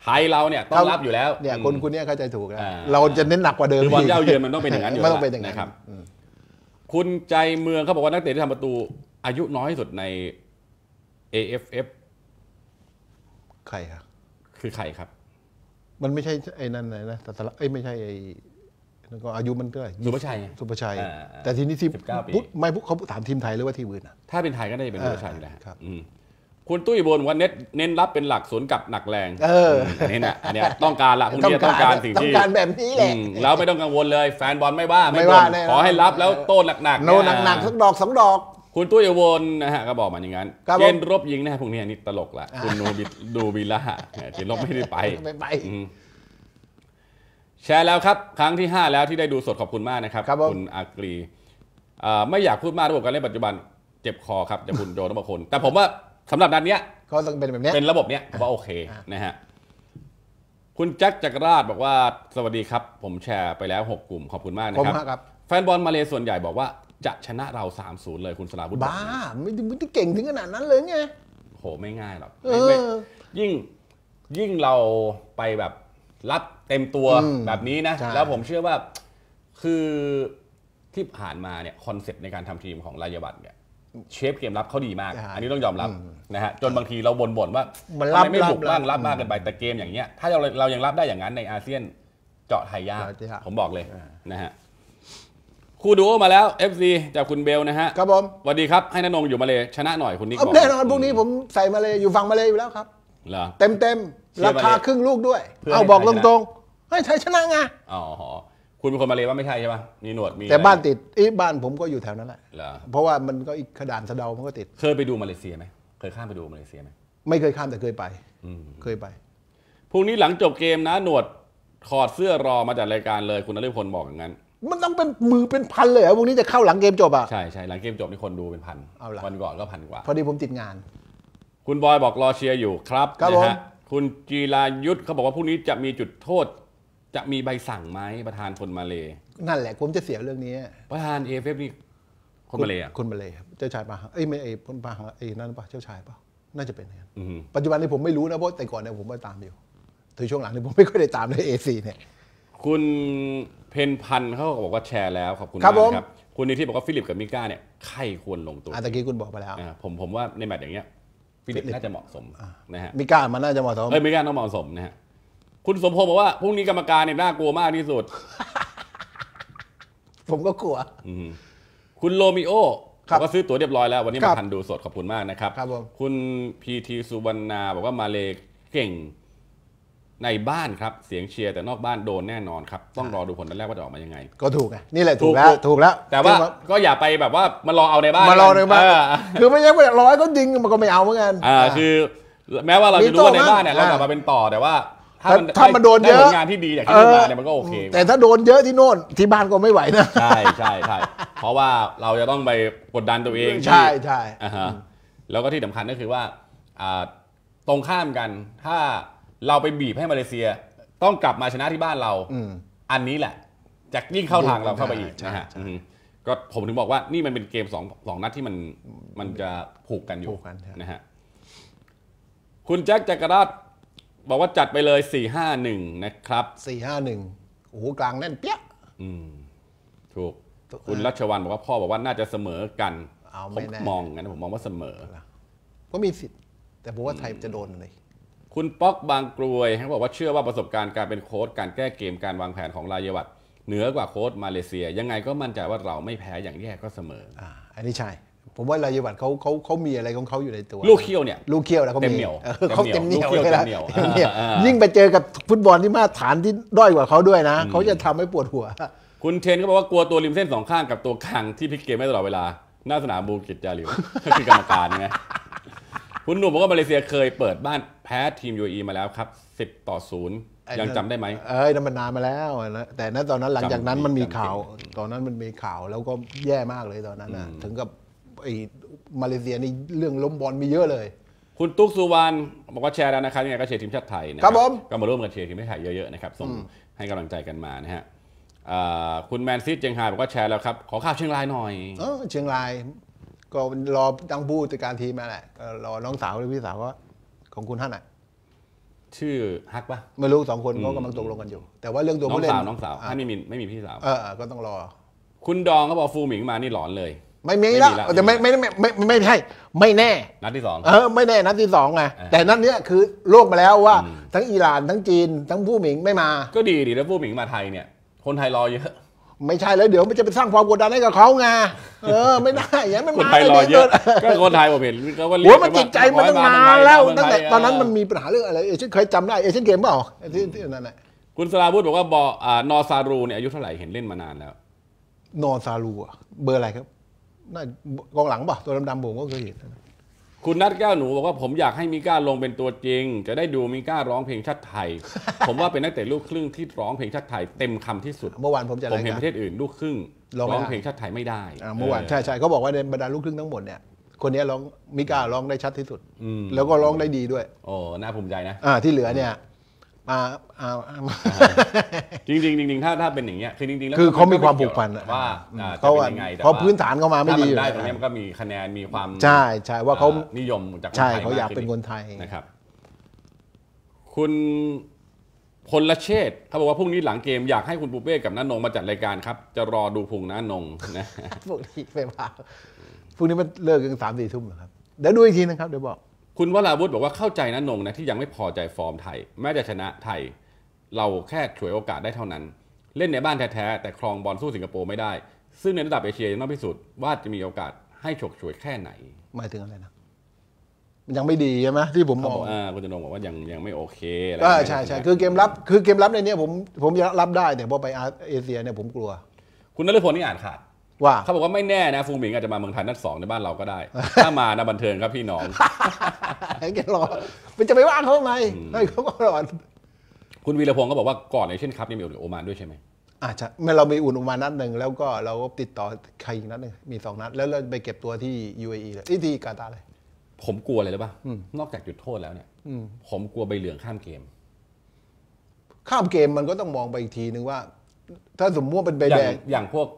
ไทยเราเนี่ยต้องรับอยู่แล้วเนี่ยคนคุณเนี่ยเข้าใจถูกแล้วเราจะเน้นหนักกว่าเดิมคือบอลเย้าเยือนมันต้องเป็นอย่างนั้นอยู่แล้วนะครับคุณใจเมืองเขาบอกว่านักเตะที่ทำประตู อายุน้อยที่สุดใน AFF ใครครับคือใครครับ มันไม่ใช่ไอ้นั่นนะแต่ละเอ้ไม่ใช่ไอ้นั่นก็อายุมันเท่าไหร่สุภชัย สุภชัย แต่ทีนี้ที่ไม่เขาถามทีมไทยหรือว่าทีมอื่นอ่ะถ้าเป็นไทยก็ได้เป็นสุภชัยอหละครับคุณตุ้ยบนวันเน้นเน้นรับเป็นหลักสวนกับหนักแรง เออนี่นะอันนี้ต้องการละพวกนี้ต้องการสิ่งที่ต้องการแบบนี้แหละแล้วไม่ต้องกังวลเลย แฟนบอลไม่ว่าไม่ว่าขอให้รับแล้วโต้หนักๆโนหนักๆสักดอกสองดอก คุณตุ้ยวนนะฮะ ก็บอกมาอย่างนั้นเจนรบยิงนะฮะพวกนี้นี่ตลกละ คุณโนบิดูบิล่าเจนรบไม่ได้ไปไม่ไปแชร์แล้วครับ ครั้งที่5แล้วที่ได้ดูสดขอบคุณมากนะครับคุณอากรีไม่อยากพูดมากระบบการเล่นปัจจุบันเจ็บคอครับจะกคุณโดนบคนแต่ผมว่าสำหรับ้ันเนี้ยก็ต้องเป็นแบบเนี้ยเป็นระบบเนี้ยว่าโอเคนะฮะ คุณแจ็คจักรราช บอกว่าสวัสดีครับ ผมแชร์ไปแล้ว 6 กลุ่มขอบคุณมากนะครัมาบครับ แฟนบอลมาเลยส่วนใหญ่บอกว่า จะชนะเรา 3-0 เลยคุณสลาบุตรบ้า ไม่ได้ไม่ได้เก่งถึงขนาดนั้นเลยไงโหไม่ง่ายหรอกออยิ่งยิ่งเราไปแบบรับเต็มตัวแบบนี้นะ แล้วผมเชื่อว่าคือที่ผ่านมาเนี่ยคอนเซ็ปต์ในการทำทีมของรายบัตรเนี่ยเชฟเกมรับเขาดีมากอันนี้ต้องยอมรับนะฮะจนบางทีเราบ่นบ่นว่าทำไมไม่บุกบ้างรับมากเกินไปแต่เกมอย่างเงี้ย ถ้าเราเรายังรับได้อย่างนั้นในอาเซียนเจาะไทยยากผมบอกเลยนะฮะคู่ดูมาแล้ว FC จากคุณเบลนะฮะครับผมสวัสดีครับ ให้นนงอยู่มาเลยชนะหน่อยคุณนิกบอกแน่นอนพรุ่งนี้ผมใส่มาเลยอยู่ฝั่งมาเลยอยู่แล้วครับ เหรอเต็มเต็มราคาครึ่งลูกด้วยเอาบอกตรงๆให้ไทยชนะไงอ๋อคุณเป็นคนมาเลยว่าไม่ใช่ใช่ปหะมีหนวดมีแต่บ้านติดอีบ้านผมก็อยู่แถวนั้นแหละเพราะว่ามันก็อีกขดานสะเดามันก็ติด เคยไปดูมาเลเซียไหมเคยข้ามไปดูมาเลเซียไหมไม่เคยข้ามแต่เคยไป อืเคยไปพรุ่งนี้หลังจบเกมนะหนวดถอดเสื้อรอมาจัดรายการเลยคุณนฤพลบอกอย่างนั้น มันต้องเป็นมือเป็นพันเลยอ่ะพรุ่งนี้จะเข้าหลังเกมจบอ่ะใช่ใช่หลังเกมจบนี่คนดูเป็นพันเอาละวันก่อนก็พันกว่าพอดีผมติดงาน คุณบอยบอกรอเชียร์อยู่ครับครับผมคุณจีรายุทธเขาบอกว่าพรุ่งนี้จะมีจุดโทษจะมีใบสั่งไหมประธานคนมาเลยนั่นแหละผมจะเสียเรื่องนี้ ประธานเอฟเอฟนี่คนมาเลยอ่ะคนมาเลครับเจ้าชายปาเอ้ยไม่เอ้คนปาเอ้ยนั่นปะเจ้าชายปะน่าจะเป็นอย่างนั้นปัจจุบันนี้ผมไม่รู้นะเพราะแต่ก่อนเนี่ยผมไปตามอยู่ถึงช่วงหลังนี่ผมไม่ค่อยได้ตามเลยเอซีเนี่ยคุณเพนพันเขาบอกว่าแชร์แล้ว ขอบคุณมากครับ คุณนที่บอกว่าฟิลิปกับมิก้าเนี่ยใครควรลงตัวอ่ะตะกี้คุณบอกไปแล้วผมผมว่าในแมตช์อย่างเงี้ยฟิลิปน่าจะเหมาะสมนะฮะมิก้ามันน่าจะเหมาะสมเอ้ยมิก้าต้องเหมาะสมนะฮะคุณสมพงศ์บอกว่า พรุ่งนี้กรรมการเนี่ยน่ากลัวมากที่สุด ผมก็กลัวอคุณโลมิโอก็ซื้อตั๋วเรียบร้อยแล้ว วันนี้มาทันดูสด ขอบคุณมากนะครับครับคุณพีทีสุวรรณา บอกว่ามาเลเก่งในบ้านครับ เสียงเชียร์แต่นอกบ้านโดนแน่นอนครับ ต้องรอดูผลนัดแรกว่าจะออกมายังไง ก็ถูกนี่แหละถูกแล้วถูกแล้ว แต่ว่า ก็อย่าไปแบบว่ามารอเอาในบ้านมารอในบ้านคือไม่ใช่ว่าร้อยก็ยิงมันก็ไม่เอาเหมือนกันอ่าคือ แม้ว่าเราจะรู้ว่าในบ้านเนี่ยเราบกลับมาเป็นต่อแต่ว่าถ้ามันถ้ามันโดนเยอะผลงานที่ดีอย่างที่มาเนี่ยมันก็โอเค แต่ถ้าโดนเยอะที่โน่นที่บ้านก็ไม่ไหวนะใช่ใช่ใช่เพราะว่าเราจะต้องไปกดดันตัวเอง ใช่ใช่อ่าฮะแล้วก็ที่สำคัญก็คือว่า ตรงข้ามกันถ้าเราไปบีบให้มาเลเซียต้องกลับมาชนะที่บ้านเราอันนี้แหละจะยิ่งเข้าทางเราเข้าไปอีกนะฮะก็ผมถึงบอกว่า นี่มันเป็นเกมสองสองนัดที่มันมันจะผูกกันอยู่นะฮะคุณแจ็คจักรราชบอกว่าจัดไปเลย4าหนึ่งนะครับ4่งโอ้โหกลางแน่นเปี้ยถูก คุณรัชวันบอกว่า พ่อบอกว่าน่าจะเสมอกันผมมองงั้นผมมองว่าเสมอก็มีสิทธิ์แต่ผมว่าไทยจะโดนเลย คุณป๊อกบางกรวยเขาบอกว่าเชื่อว่าประสบการณ์การเป็นโค้ดการแก้เกมการวางแผนของรายวัตเหนือกว่าโค้ดมาเลเซีย ยังไงก็มั่นใจว่าเราไม่แพ้อย่างแย่ก็เสมออ่า อันนี้ใช่ผมว่ารายวัตเขาเขาเขามีอะไรของเขาอยู่ในตัว ลูกเขี้ยวเนี่ยลูกเขี้ยวนะเขาเต็มเหนียวเขาเต็มเหนียวเลยนะยิ่งไปเจอกับฟุตบอลที่มาตรฐานที่ด้อยกว่าเขาด้วยนะเขาจะทำให้ปวดหัว คุณเชนก็บอกว่ากลัวตัวริมเส้นสองข้างกับตัวกลางที่พลิกเกมไม่ตลอดเวลาหน้าสนามบูกิจจาริวคือกรรมการไงคุณหนุ่มบอกว่ามาเลเซียเคยเปิดบ้านแพ้ทีมยูเอมาแล้วครับสิบต่อศูนย์ยังจำได้ไหมเอ้ยนั่นมันนานมาแล้วนะแต่นตอนนั้นหลังจากนั้นมันมีข่าวตอนนั้นมันมีข่าวแล้วก็แย่มากเลยตอนนั้นนะถึงกับไอ้มาเลเซียนี่เรื่องล้มบอลมีเยอะเลย คุณตุ๊กสุวรรณบอกว่าแชร์แล้วนะครับยังไงก็เชียร์ทีมชาติไทยนะครับผม ก็มาร่วมกันเชียร์ทีมชาติไทยเยอะๆนะครับส่งให้กำลังใจกันมานะฮะคุณแมนซีเจียงไายบอกว่าแชร์แล้วครับขอข่าวเชียงรายหน่อย เออเชียงราย ก็รอดังบูตจัการทีมมาแหละรอน้องสาวหรือพี่สาวก็ของคุณท่านอ่ะ ชื่อฮักปะไม่รู้สองคนเขากำลังตกลงกันอยู่ แต่ว่าเรื่องตัวผู้เล่นสาวน้องสาวท่าไม่มีไม่มีพี่สาวเออเออก็ต้องรอ คุณดองเขาบอกฟูหมิงมานี่หลอนเลยไม่มีแล้วแต่ไม่ไม่ไม่ไม่ไม่ใช่ไม่แน่นัดที่สองเออ ไม่แน่นัดที่สองไงแต่นัดเนี้ยคือโลกมาแล้วว่าทั้งอิหร่านทั้งจีนทั้งผู้หมิงไม่มา ก็ดีดีแล้วผู้หมิงมาไทยเนี่ย คนไทยรอเยอะไม่ใช่แล้ว เดี๋ยวมันจะไปสร้างความกดดันให้กับเขาไงเออไม่ได้อย่างนั้นมันมาเลยเยอะก็คนไทยผมเห็นก็ว่าโัวมันจิตใจมันต้องมาแล้วตั้งแต่ตอนนั้นมันมีปัญหาเรื่องอะไรเอเชียเคยจำได้เอเชียนเกมป่าที่ที่นั่นแหละคุณสลาวุฒิบอกว่าบอนอซารูเนี่ยอายุเท่าไหร่เห็นเล่นมานานแล้วนอซารูอะเบอร์อะไรครับน่ากองหลังป่ะตัวดำๆผมก็เคยเห็นคุณนัทแก้วหนูบอกว่าผมอยากให้มิก้าลงเป็นตัวจริง จะได้ดูมิก้าร้องเพลงชาติไทยผมว่าเป็นนักเตะลูกครึ่งที่ร้องเพลงชาติไทยเต็มคำที่สุด เมื่อวานผมจะผมเห็นประเทศอื่นลูกครึ่ง ร้องเพลงชาติไทยไม่ได้เมื่อวานใช่ใช่เขาบอกว่าในบรรดาลูกครึ่งทั้งหมดเนี่ย คนนี้ร้องมิก้าร้องได้ชัดที่สุดแล้วก็ร้องได้ดีด้วยโอ้น่าภูมิใจนะอ่าที่เหลือเนี่ยอ่าอ่าจริงจริงจถ้าถ้าเป็นอย่างเงี้ยคือจริงๆแล้วคือเขามีความผูกพันว่าเขาเป็นยังไงเพราะพื้นฐานเขามาไม่ดีถ้นได้ตรงนี้มันก็มีคะแนนมีความใช่ใช่ว่าเขานิยมจากคนไทยใช่เขาอยากเป็นคนไทยนะครับ คุณพลเชษฐ์เขาบอกว่าพรุ่งนี้หลังเกมอยากให้คุณปูเป้กับน้านงมาจัดรายการครับ จะรอดูพุงน้านงนะพวกนี้ไปมาพ่งนี้มันเลิกกันสามสี่ทุ่มเหรอครับเดี๋ยวดูอีกทีนะครับเดี๋ยวบอกคุณวราวุฒิบอกว่าเข้าใจนะนงนะ ที่ยังไม่พอใจฟอร์มไทย แม้จะชนะไทย เราแค่ฉวยโอกาสได้เท่านั้น เล่นในบ้านแท้ ๆ แต่ครองบอลสู้สิงคโปร์ไม่ได้ ซึ่งในระดับเอเชียยังต้องพิสูจน์ว่าจะมีโอกาสให้ฉกฉวยแค่ไหนหมายถึงอะไรนะยังไม่ดีใช่ไหมที่ผมบอกอ่าคุณจนงบอกว่ายังยังไม่โอเคอะไรใช่ใช่ คือเกมรับ คือเกมรับในนี้ผมผมรับได้ แต่พอไปเอเชียเนี่ยผมกลัว คุณนฤพลนี่อ่านขาดว่าเขาบอกว่าไม่แน่นะฟูมิงอาจจะมาเมืองไทยนัดสองในบ้านเราก็ได้ ถ้ามานะบันเทิงครับพี่น้องแกรอมันจะไปว่าเขาทำไมไห้เขาก็รอคุณวีรพงศ์ก็บอกว่าก่อนในเช่นคับนั่มีอุ่โอมานด้วยใช่ไหมอาจจะเมื่อเรามีอุ่นโอมานนัดหนึ่งแล้วก็เราติดต่อใครอีกนัดหนึ่งมีสองนัด แล้วเราไปเก็บตัวที่ UAE เลยที่กาตาร์เลยผมกลัวเลยหรือเปล่านอกจากจุดโทษแล้วเนี่ยผมกลัวใบเหลืองข้ามเกม ข้ามเกมมันก็ต้องมองไปอีกทีนึงว่า ถ้าสมมติว่าเป็นใบแดงอย่างพวก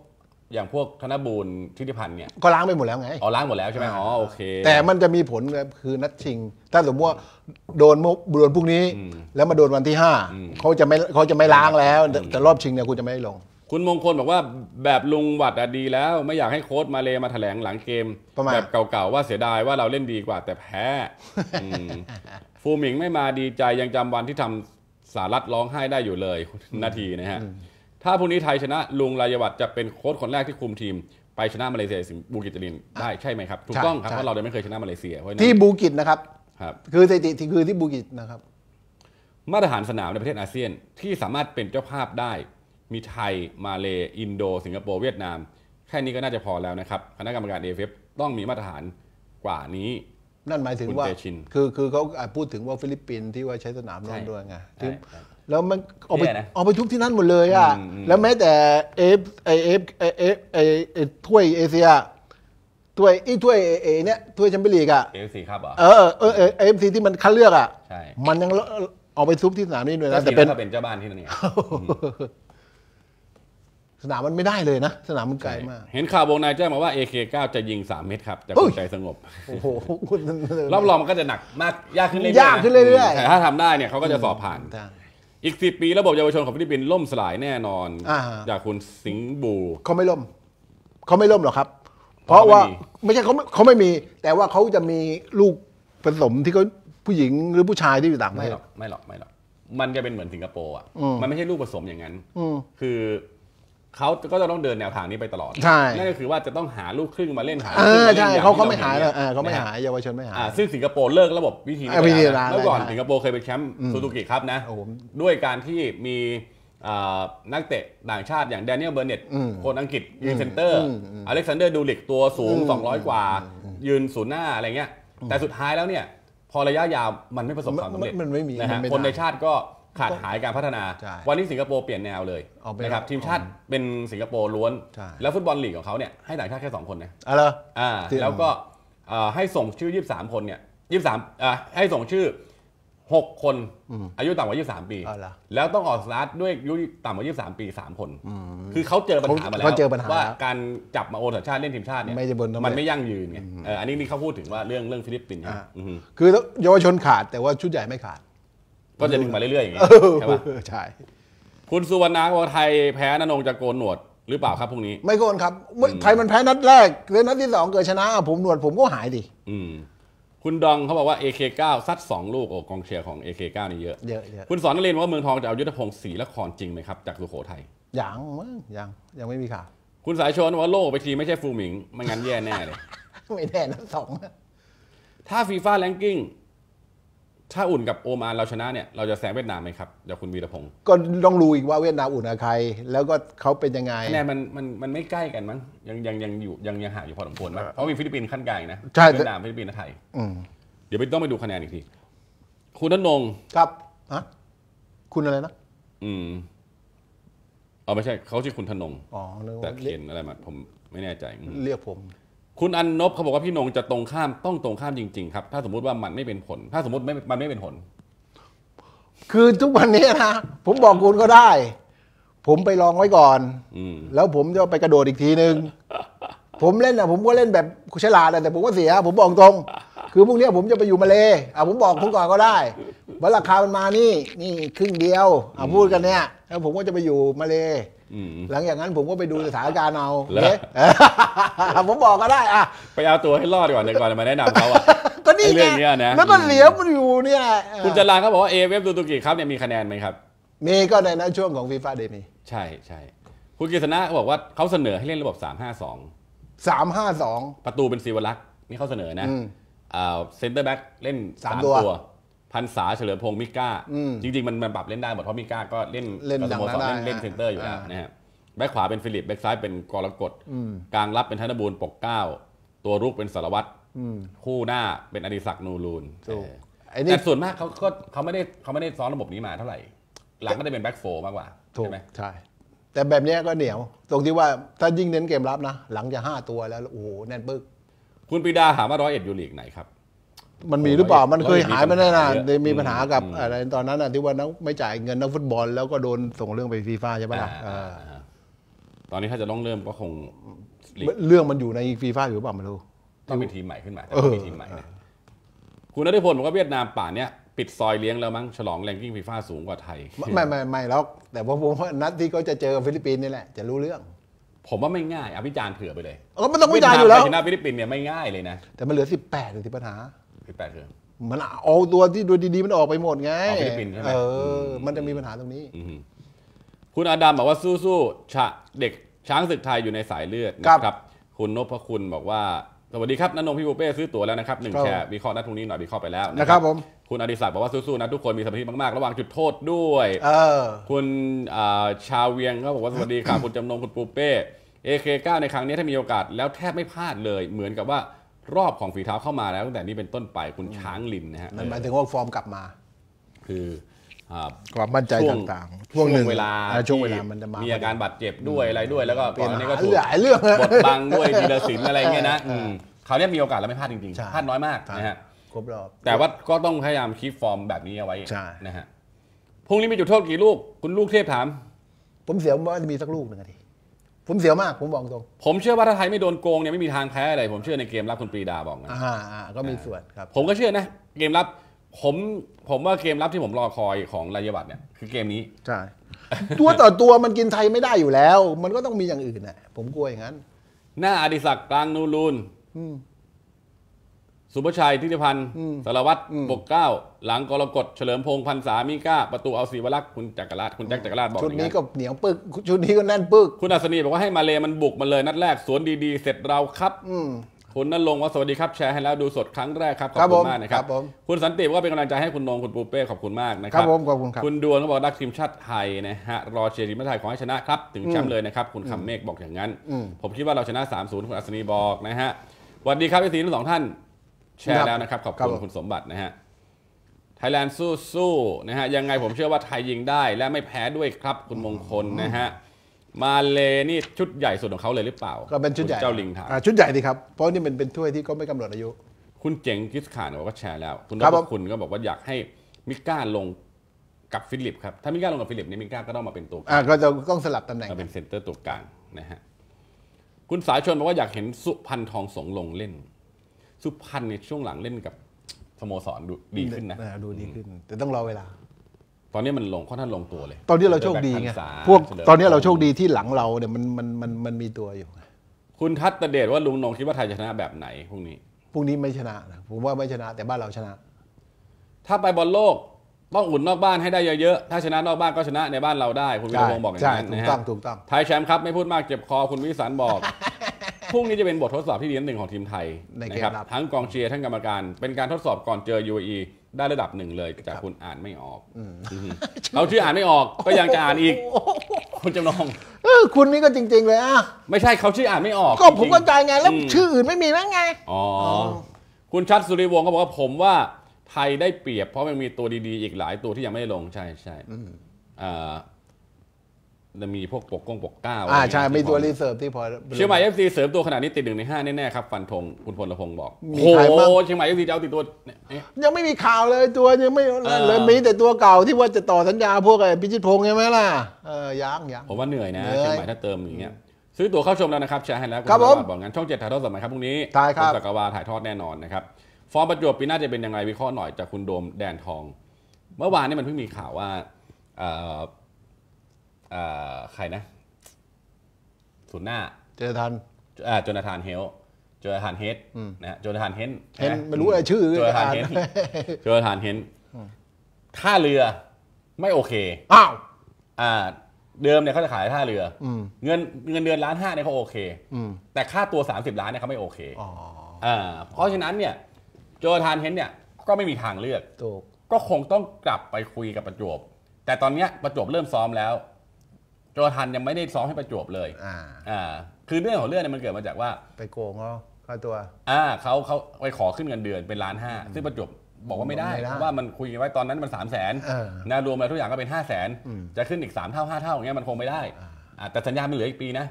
อย่างพวกธนบูรณ์ทิติพันธ์เนี่ยก็ล้างไปหมดแล้วไงอ๋อล้างหมดแล้วใช่ไหมอ๋อโอเคแต่มันจะมีผลคือนัดชิง ถ้าสมมติว่าโดนมโดนพวกนี้ แล้วมาโดนวันที่ 5เขาจะไม่เขาจะไม่ล้างแล้ว แต่รอบชิงเนี่ยคุณจะไม่ลงคุณมงคลบอกว่าแบบลุงวัดดีแล้ว ไม่อยากให้โค้ดมาเลมาแถลงหลังเกมแบบเก่าๆว่าเสียดายว่าเราเล่นดีกว่า แต่แพ้ฟูหมิงไม่มาดีใจยังจำวันที่ทำสารัดร้องไห้ได้อยู่เลย นาทีนะฮะถ้าพรุ่งนี้ไทยชนะ ลุงรายวัตจะเป็นโค้ชคนแรกที่คุมทีมไปชนะมาเลเซียบูกิจลินได้ใช่ไหมครับถูกต้องครับเพราะเราไม่เคยชนะมาเลเซียที่บูกิจนะครับครับ คือสถิติคือที่บูกิจนะครับ มาตรฐานสนามในประเทศอาเซียนที่สามารถเป็นเจ้าภาพได้ มีไทยมาเลอินโดสิงคโปร์เวียดนาม แค่นี้ก็น่าจะพอแล้วนะครับคณะกรรมการเอฟเต้องมีมาตรฐานกว่านี้นั่นหมายถึงว่า คือคือเขาพูดถึงว่าฟิลิปปินส์ที่ว่าใช้สนามนอนด้วยไงแล้วมันออกไปเอาไปทุกที่นั่นหมดเลยอ่ะ แล้วแม้แต่เอฟไอเอฟไอเอฟไอไอถ้วยเอเชียถ้วยไอีถ้วยเอเอเนี่ยถ้วยแชมเปี้ยนลีกอ่ะเอฟซีครับเหรอเออเออเอฟซีที่มันคัดเลือกอ่ะใช่ มันยังออกไปซุปที่สนามนี่ด้วยนะแต่เป็นเป็นเจ้าบ้านที่นั่นเนี่ยสนามมันไม่ได้เลยนะ สนามมันไกลมากเห็นข่าววงนายแจ้งมาว่า AK9 จะยิง3เม็ดครับจะเใจสงบโอ้โหรอบรองมันก็จะหนักมากยากขึ้นเรื่อยๆยากขึ้นเรื่อยๆแต่ถ้าทำได้เนี่ยเขาก็จะสอบผ่านอีกสิปีระบบเยาวชนของฟิลิปปินส์ล่มสลายแน่นอนอยาจากคุณสิงห์บูเขาไม่ล่มเขาไม่ล่มหรอกครับ เพราะว่าไม่ใช่เขาไม่เขาไม่มี แต่ว่าเขาจะมีลูกผสมที่เขาผู้หญิงหรือผู้ชายที่อยู่ต่างประไม่เทศหรอกไม่หรอกไม่หรอกมันจะเป็นเหมือนสิงคโปร์อ่ะมันไม่ใช่ลูกผสมอย่างนั้นคือเขาก็จะต้องเดินแนวทางนี้ไปตลอดใช่นั่นก็คือว่าจะต้องหาลูกครึ่งมาเล่นหาเออใช่เขาเขาไม่หายเลยเขาไม่หายเยาวชนไม่หาย ซึ่งสิงคโปร์เลิกระบบวิธีแล้วเมื่อก่อนสิงคโปร์เคยเป็นแชมป์ซูซูกิครับนะด้วยการที่มีนักเตะต่างชาติอย่างแดเนียลเบอร์เน็ตคนอังกฤษยืนเซนเตอร์ อเล็กซานเดอร์ดูลิกตัวสูง 200 กว่า ยืนศูนย์หน้าอะไรเงี้ย แต่สุดท้ายแล้วเนี่ยพอระยะยาวมันไม่ประสบความสำเร็จนะฮะคนในชาติก็ขาดหายการพัฒนา วันนี้สิงคโปร์เปลี่ยนแนวเลยนะครับทีมชาติเป็นสิงคโปร์ล้วน แล้วฟุตบอลลีกของเขาเนี่ยให้ต่างชาติแค่2คนนะอะหรอ่าแล้วก็ให้ส่งชื่อ 23 คนเนี่ย23อ่าให้ส่งชื่อ 6 คนอายุต่ำกว่า 23 ปี แล้วต้องออกสตาร์ทด้วยอายุต่ำกว่า 23 ปี 3 คน คือเขาเจอปัญหามาแล้วว่า การจับมาโอนสัญชาติเล่นทีมชาติเนี่ย มันไม่ยั่งยืนไงอันนี้นี่เขาพูดถึงว่าเรื่องเรื่องฟิลิปปินส์คือเยาวชนขาดแต่ว่าชุดใหญ่ไม่ขาดก็จะดึงมาเรื่อยๆ อย่างนี้ ใช่ไหมใช่คุณสุวรรณาบอกว่าไทยแพ้นนงจะโกนหนวดหรือเปล่าครับ พรุ่งนี้ ไม่โกนครับ ไทยมันแพ้นัดแรกเลยนัดที่สองเกิดชนะ ผมหนวดผมก็หายดิคุณดองเขาบอกว่า AK9 ซัด2ลูกโอ้กองเชียร์ของ AK9 นี่เยอะเยอะเยอะคุณสอนนเรนว่า เมืองทองจะเอายุทธพงศ์ศรีละครจริงไหมครับ จากสุโขทัยยังมั้งยังยังไม่มีข่าวคุณสายชนว่าโลกไปทีไม่ใช่ฟูหมิงไม่งั้นแย่แน่เลยไม่แน่นะสองถ้าฟีฟ่าแลนด์กิ้งถ้าอุ่นกับโอมานเราชนะเนี่ยเราจะแซงเวียดนามไหมครับเดี๋ยวคุณวีรพงศ์ก็ต้องรู้อีกว่าเวียดนามอุ่นกับใครแล้วก็เขาเป็นยังไงคะแนนมันมันมันไม่ใกล้กันมั้งยังยังยังอยู่ยังยังห่างอยู่พอสมควรมั้งเพราะมีฟิลิปปินส์ขั้นกลางนะใช่เวียดนามฟิลิปปินส์และไทยเดี๋ยวไปต้องไปดูคะแนนอีกที คุณนนงครับฮะคุณอะไรนะอืมเอาไม่ใช่ เขาชื่อคุณธนงอ๋อแต่เรียขียกนอะไรมาผมไม่แน่ใจ เรียกผมคุณอันนบเขาบอกว่าพี่นงจะตรงข้ามต้องตรงข้ามจริงๆ ครับ ถ้าสมมุติว่ามันไม่เป็นผล ถ้าสมมติไม่มันไม่เป็นผลคือทุกวันนี้นะผมบอกคุณก็ได้ ผมไปลองไว้ก่อนอแล้วผมจะไปกระโดดอีกทีนึงผมเล่นนะผมก็เล่นแบบฉุชลาดแต่ผมก็เสียผมบอกตรง คือพวกนี้ผมจะไปอยู่มาเลอ่ะผมบอกคุณก่อนก็ได้ว่าราคามันมานี่ นี่ครึ่งเดียวอ่ะพูดกันเนี้ยแล้วผมก็จะไปอยู่มาเลหลังจากนั้นผมก็ไปดูสถานการณ์เอา ผมบอกก็ได้อะไปเอาตัวให้รอดก่อนเลยก่อนมาแนะนำเขาอะก็นี่ไงแล้วก็เหลียวมันอยู่เนี่ย คุณจรางเขาบอกว่าเอเวฟตูตุกิครับเนี่ยมีคะแนนไหมครับ มีก็ในช่วงของฟีฟ่าเดมีใช่ใช่คุณกฤษณะบอกว่าเขาเสนอให้เล่นระบบ 352 352 ประตูเป็นซีวลักษ์ นี่เขาเสนอนะเซนเตอร์แบ็กเล่น3 ตัวพันษาเฉลิมพงศ์มิก้า จริงๆมันมันปรับเล่นได้หมดเพราะมิก้าก็เล่นเล่นสโมสรเล่นเล่นเซนเตอร์อยู่แล้วนะฮะแบ็คขวาเป็นฟิลิป แบ็คซ้ายเป็นกรกฎกลางรับเป็นธนบูรณ์ปกเก้าตัวรุกเป็นสารวัตรคู่หน้าเป็นอดิศักดิ์นูรูนแต่ส่วนมากเขาก็เขาไม่ได้เขาไม่ได้ซ้อนระบบนี้มาเท่าไหร่ หลังก็ได้เป็นแบ็คโฟมากกว่าใช่ไหมใช่แต่แบบนี้ก็เหนียวตรงที่ว่าถ้ายิ่งเน้นเกมรับนะหลังจะห้าตัวแล้วโอ้โหแน่นปึ๊กคุณปีดาถามว่าร้อยเอ็ดยูรลีกไหนครับมันมีหรือเปล่ามันเคยหายไปแน่นนมีปัญหากับอะไร ตอนนั้นที่ว่านักไม่จ่ายเงินนักฟุตบอลแล้วก็โดนส่งเรื่องไปฟีฟ่าใช่ไหมล่ะตอนนี้ถ้าจะต้องเริ่มก็คง เรื่องมันอยู่ในฟีฟ่าอยู่หรือเปล่าไม่รู้ต้องมีทีมใหม่ขึ้นมาต้องมีทีมใหม่คุณนฤพลบอกว่าเวียดนามป่าเนี้ยปิดซอยเลี้ยงแล้วมั้ง ฉลองแรงกิ้งฟีฟ่าสูงกว่าไทย ไม่ไม่ไม่หรอกแต่ว่าผมว่านัดที่เขาจะเจอฟิลิปปินส์นี่แหละจะรู้เรื่อง ผมว่าไม่ง่ายอภิจารณ์เผื่อไปเลยก็ม่ต้องวิจารณ์อยู่แล้วชนะฟิลิปปินส์เนี่ยไม่ง่ายเลยนะแต่มันเหลือ18เลยที่ปัญหาพี่แปดคือมันเอาตัวที่ดูดี ๆ มันออกไปหมดไงออฟิลิปปินส์ใช่ไหมเออ มันจะมีปัญหาตรงนี้อคุณอาดัมบอกว่าสู้ๆชะเด็กช้างศึกไทยอยู่ในสายเลือดนะครับ คุณนพคุณบอกว่าสวัสดีครับนันนงพี่ปูเป้ซื้อตั๋วแล้วนะครับหนึ่งแชร์วิเคราะห์นัดพรุ่งนี้หน่อยวิเคราะห์ไปแล้วนะครับผม คุณอดิศักดิ์บอกว่าสู้ๆนะทุกคนมีสมาธิมากๆระหว่างจุดโทษด้วย เออ คุณชาวเวียงก็บอกว่าสวัสดีครับคุณจำนงคุณปูเป้เเอก้าในครั้งนี้ถ้ามีโอกาส แล้วแทบไม่พลาดเลยเหมือนกับว่ารอบของฝีเท้าเข้ามาแล้วตั้งแต่นี้เป็นต้นไปคุณช้างลินนะฮะมันหมายถึงว่าฟอร์มกลับมา คือความมั่นใจต่างๆช่วงเวลาช่วงเวลามันจะมามีอาการบาดเจ็บด้วยอะไรด้วยแล้วก็ตอนนี้ก็ถูกบทบังด้วยดีลสินอะไรเงี้ยนะเขาเนี้มีโอกาสแล้วไม่พลาดจริงๆพลาดน้อยมากนะฮะครบรอบแต่ว่าก็ต้องพยายามคีฟฟอร์มแบบนี้เอาไว้นะฮะพรุ่งนี้มีจุดโทษกี่ลูกคุณลูกเทพถาม ผมเสียว่าจะมีสักลูกหนึ่งทีผมเสียวมาก ผมบอกตรง ผมเชื่อว่าถ้าไทยไม่โดนโกงเนี่ยไม่มีทางแพ้อะไรผมเชื่อในเกมรับคุณปรีดาบอกนะอ่าก็มีส่วนครับ ผมก็เชื่อนะเกมรับ ผมผมว่าเกมรับที่ผมรอคอยของรายวัตเนี่ย คือเกมนี้ใช่ตัวต่อตัวมันกินไทยไม่ได้อยู่แล้ว มันก็ต้องมีอย่างอื่นน่ะ ผมกลัวอย่างนั้นหน้าอดิศักดิ์กลางนูรุนสุภชัย ทิติพันธ์สารวัตรปกเก้าหลังกรกฎ เฉลิมพงษ์พันษา มีก้า ประตูเอาศีวรักษ์ คุณจักรราชคุณแจ็คจักรราชบอกชุดนี้ก็เหนียวปึก ชุดนี้ก็แน่นปึก คุณอัศนีบอกว่าให้มาเลมันบุกมาเลยนัดแรกสวนดีๆ เสร็จเราครับคุณนั่นลงว่าสวัสดีครับแชร์ให้แล้วดูสดครั้งแรกครับขอบคุณมากนะครับคุณสันติว่าเป็นกำลังใจให้คุณนงคุณปูเป้ขอบคุณมากนะครับคขอบคุณครับคุณดวงขาบอกรักทีมชาติไทยนะฮะรอเชียร์ทีมชาติไทยขอให้ชนะครับถึงแชมป์เลยนะครับคุณคำเมฆบอกอย่างนั้นผมคิดว่าเราชนะ3-0คุณอัศนีบอกนะฮะสวัสดีครับพี่สีทั้งสองท่านแชร์แล้วนะครับขอบคุณคุณสมบัตินะฮะไทยแลนด์สู้สู้นะฮะยังไงผมเชื่อว่าไทยยิงได้ และไม่แพ้ด้วยครับ คุณมงคลนะฮะมาเลนี่ชุดใหญ่สุดของเขาเลยหรือเปล่า ก็เป็นชุดใหญ่เจ้าลิงถามชุดใหญ่ดีครับเพราะนี่มันเป็นถ้วยที่ก็ไม่กำหนดอายุ คุณเจ๋งกิสขานบอกว่าแชร์แล้ว คุณรับคุณก็บอกว่าอยากให้มิก้าลงกับฟิลิปครับถ้ามิก้าลงกับฟิลิปนี่มิก้าก็ต้องมาเป็นตัวกลางก็จะต้องสลับตำแหน่งเป็นเซ็นเตอร์ตัวกลางนะฮะคุณสายชนบอกว่าอยากเห็นสุพันทองสงลงเล่นสุพรรณในช่วงหลังเล่นกับสโมสรดูดีขึ้นนะดูดีขึ้น แต่ต้องรอเวลา ตอนนี้มันลงค่อนข้างลงตัวเลย ตอนนี้เราโชคดีไงพวก ตอนนี้เราโชคดีที่หลังเราเนี่ยมันมันมันมันมีตัวอยู่คุณทัตเดชว่าลุงนงคิดว่าไทยจะชนะแบบไหนพรุ่งนี้พรุ่งนี้ไม่ชนะผมว่าไม่ชนะแต่บ้านเราชนะ ถ้าไปบอลโลกต้องอุ่นนอกบ้านให้ได้เยอะๆถ้าชนะนอกบ้านก็ชนะ ในบ้านเราได้คุณวิรพงศ์บอกอย่างนั้นใช่ถูกต้องถูกต้องไทยแชมป์ครับไม่พูดมากเจ็บคอคุณวิสันบอกพรุ่งนี้จะเป็น บททดสอบที่ดีอนหนึ่งของทีมไทยนะครับทั้งกองเชียร์ทั้งกรรมการเป็นการทดสอบก่อนเจอ UAE ได้ระดับหนึ่งเลยจากคุณอ่านไม่ออกเราชื่ออ่านไม่ออกก็ยังจะอ่านอีกคุณจำลองเออ คุณนี่ก็จริง ๆเลยอ่ะไม่ใช่เขาชื่ออ่านไม่ออก ก็ผมก็ใจไงแล้วชื่ออื่นไม่มีแล้วไงอ๋อคุณชัดสุริวงศ์ก็บอกว่า ผมว่าไทยได้เปรียบ เพราะมันมีตัวดีๆ อีกหลายตัวที่ยังไม่ได้ลงใช่ใช่อ่าจะมีพวกปกก้งปกเก้าอ่าใช่ มีตัวรีเซิร์ฟที่พอ เชียงใหม่เอฟซีเสริมตัวขนาดนี้ติดหนึ่งในห้าแน่ๆครับ ฟันธงคุณพลพงศ์บอก โอ้โหเชียงใหม่เอฟซีจะเอาติดตัวยังไม่มีข่าวเลยตัวยังไม่เลยมีแต่ตัวเก่าที่ว่าจะต่อสัญญาพวกไอ้พิชิตพงศ์ใช่ไหมล่ะเออยังยังผมว่าเหนื่อยนะเชียงใหม่ถ้าเติมอย่างเงี้ย ซื้อตัวเข้าชมแล้วนะครับแชร์ให้แล้วครับผมบอกงั้นช่องเจ็ดถ่ายทอดสดไหมครับพรุ่งนี้ถ่ายครับจักรวาลถ่ายทอดแน่นอนนะครับ ฟอร์มประจวบปีหน้าจะเป็นยังไงวิเคราะห์หน่อยจากคุณโดมแดนทอง เมื่อวานนี้มันเพิ่งมีข่าวว่าใครนะศูนย์หน้าเจอทันอ่าจนาธานเฮลจนาธานเฮดนะฮจนาธานเฮนเฮนไม่รู้อะไรชื่อจนาธานเฮนจนาธานเฮนท่าเรือ ไม่โอเคอ้าวอ่าเดิมเนี่ยเขาจะขายท่าเรือเงินเงินเดือนล้านห้าเนี่ยเขาโอเคแต่ค่าตัวสสามิบล้านเนี่ยเขาไม่โอเคอ่าเพราะฉะนั้นเนี่ย โจทานเฮนเนี่ย ก็ไม่มีทางเลือกก็คงต้องกลับไปคุยกับประจวบแต่ตอนเนี้ยประจวบเริ่มซ้อมแล้วจอทันยังไม่ได้ซ้อมให้ประจวบเลย อ่าอ่าคือเรื่องของเรื่องเนี่ยมันเกิดมาจากว่า ไปโกงเขาค่าตัว อ่าเขาเขาไปขอขึ้นเงินเดือนเป็นล้านห้าซึ่งประจวบบอกว่าไม่ได้เพราะว่ามันคุยไว้ตอนนั้นมันสามแสนนะรวมแล้วทุกอย่างก็เป็นห้าแสนจะขึ้นอีกสามเท่าห้าเท่าอย่างเงี้ยมันคงไม่ได้แต่สัญญาไม่เหลืออีกปีนะ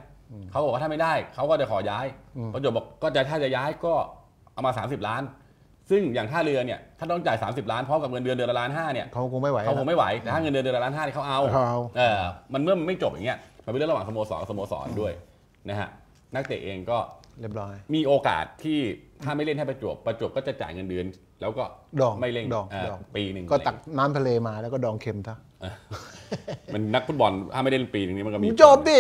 เขาบอกว่าถ้าไม่ได้เขาก็จะขอย้าย ประจบบอกก็จะถ้าจะย้ายก็เอามา 30 ล้านซึ่งอย่างท่าเรือเนี่ยถ้าต้องจ่าย30ล้านพร้อมกับเงินเดือนเดือนละล้านห้าเนี่ยเขาคงไม่ไหวเขาคงไม่ไหวแต่ถ้าเงินเดือนเดือนละล้านห้าเขาเอาเอาเออมันเมื่อมันไม่จบอย่างเงี้ย มันเป็นเรื่องระหว่างสโมสรสโมสรด้วยนะฮะนักเตะเองก็เรียบร้อย มีโอกาสที่ถ้าไม่เล่นให้ประจวบประจวบก็จะจ่ายเงินเดือน แล้วก็ดองไม่เล่นดองปีหนึ่งก็ตักน้ำทะเลมาแล้วก็ดองเค็มซะมันนักฟุตบอลถ้าไม่เล่นปีนนี้มันก็มีจบดิ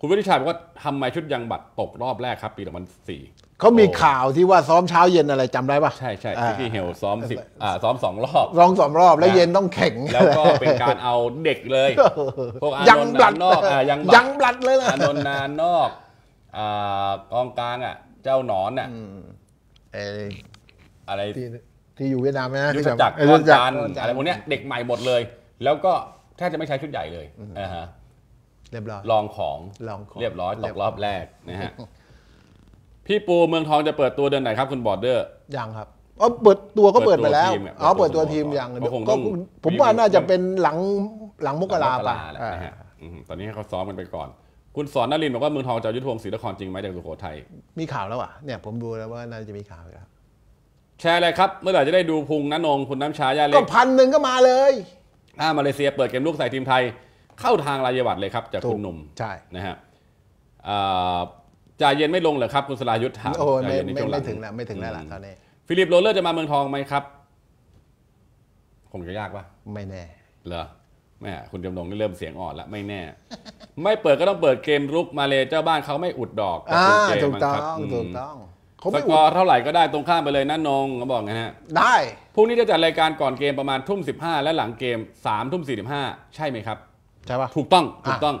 คุณวิริชัยบอกว่าทำไมชุดยังบัตรตกรอบแรกครับ ปี2004เขามีข่าวที่ว่าซ้อมเช้าเย็นอะไรจำได้ปะใช่ใช่ที่เฮลซ้อมสิาซ้อมสองรอบ ซ้อมสองรอบแล้วเย็นต้องแข่งแล้วก็เป็นการเอาเด็กเลยพวกอานนท์นอกยังยังบลัดเลยอาอนนนานนอกกองกลางอ่ะ เจ้าหนอนอ่ะอะไรที่อยู่เวียดนามนะทธจักรก้อนจานอะไรพวกเนี้ยเด็กใหม่หมดเลย แล้วก็แทบจะไม่ใช้ชุดใหญ่เลยนะฮะเรียบร้อยลองของเรียบร้อย ตกรอบแรกนะฮะพี่ปูเมืองทองจะเปิดตัวเดือนไหนครับคุณบอดเดอร์ยังครับอ๋อเปิดตัวก็เปิดไปแล้วเปิดตัวทีมอะ๋อเปิดตัวทีมยังก็ผมว่าน่าจะเป็นหลังหลังมกราไปลาตอนนี้ให้เขาซ้อมกันไปก่อน คุณสอนนลินทร์บอกว่าเมืองทองจะยุทธวงศรีนครจริงไหมจากสุโขทัยมีข่าวแล้วอ่ะเนี่ย ผมดูแล้วว่าน่าจะมีข่าวยครับแชร์เลยครับ เมื่อไหร่จะได้ดูพุงน้นงคุณน้ำชายาเล็กก็พันหนึ่งก็มาเลยอ่ามาเลเซียเปิดเกมลูกใส่ทีมไทยเข้าทางรายวัตเลยครับจากคุณหนุ่มใช่นะฮะอ่าจะเย็นไม่ลงเหรอครับ คุณสลายุทธ์ถามโอ้ไม่ไม่ไม่ถึงแล้วไม่ถึงแล้วล่ะตอนนี้ ฟิลิปโรเลอร์จะมาเมืองทองไหมครับ คงจะยากปะไม่แน่ เหรอ แม่คุณจำลองนี่เริ่มเสียงอ่อนละไม่แน่ ไม่เปิดก็ต้องเปิดเกมรุกมาเลเจ้าบ้านเขาไม่อุดดอกอ่าถูกต้อง ถูกต้องสกอร์เท่าไหร่ก็ได้ตรงข้ามไปเลยนะนงเขาบอกไงฮะ ได้ พรุ่งนี้จะจัดรายการก่อนเกมประมาณทุ่มสิบห้าและหลังเกมสามทุ่มสี่สิบห้าใช่ไหมครับ ใช่ปะถูกต้อง ถูกต้อง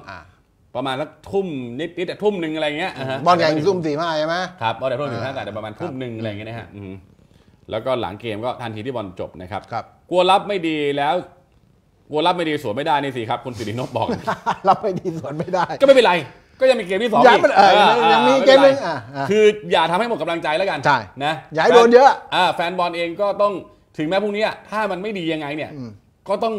ประมาณสักทุ่มนิดนิดแต่ทุ่มหนึ่งอะไรเงี้ยะฮะบอลแข่งทุ่มสี่ห้าใช่ไหมครับบอลแข่งทุ่มสี่ห้าแต่ประมาณทุ่มหนึ่งอะไรเงี้ยนะฮะแล้วก็หลังเกมก็ทันทีที่บอลจบนะครับครับกลัวรับไม่ดีแล้วกลัวรับไม่ดีสวนไม่ได้นี่สิครับ คุณสิรินพบอกรับไม่ดีสวนไม่ได้ ก็ไม่เป็นไร ก็ยังมีเกมที่สองอีกยังมีเกมนึงคืออย่าทำให้หมดกำลังใจแล้วกันใช่นะอย่าโดนเยอะแฟนบอลเองก็ต้องถึงแม้พรุ่งนี้ถ้ามันไม่ดียังไงเนี่ยก็ต้อง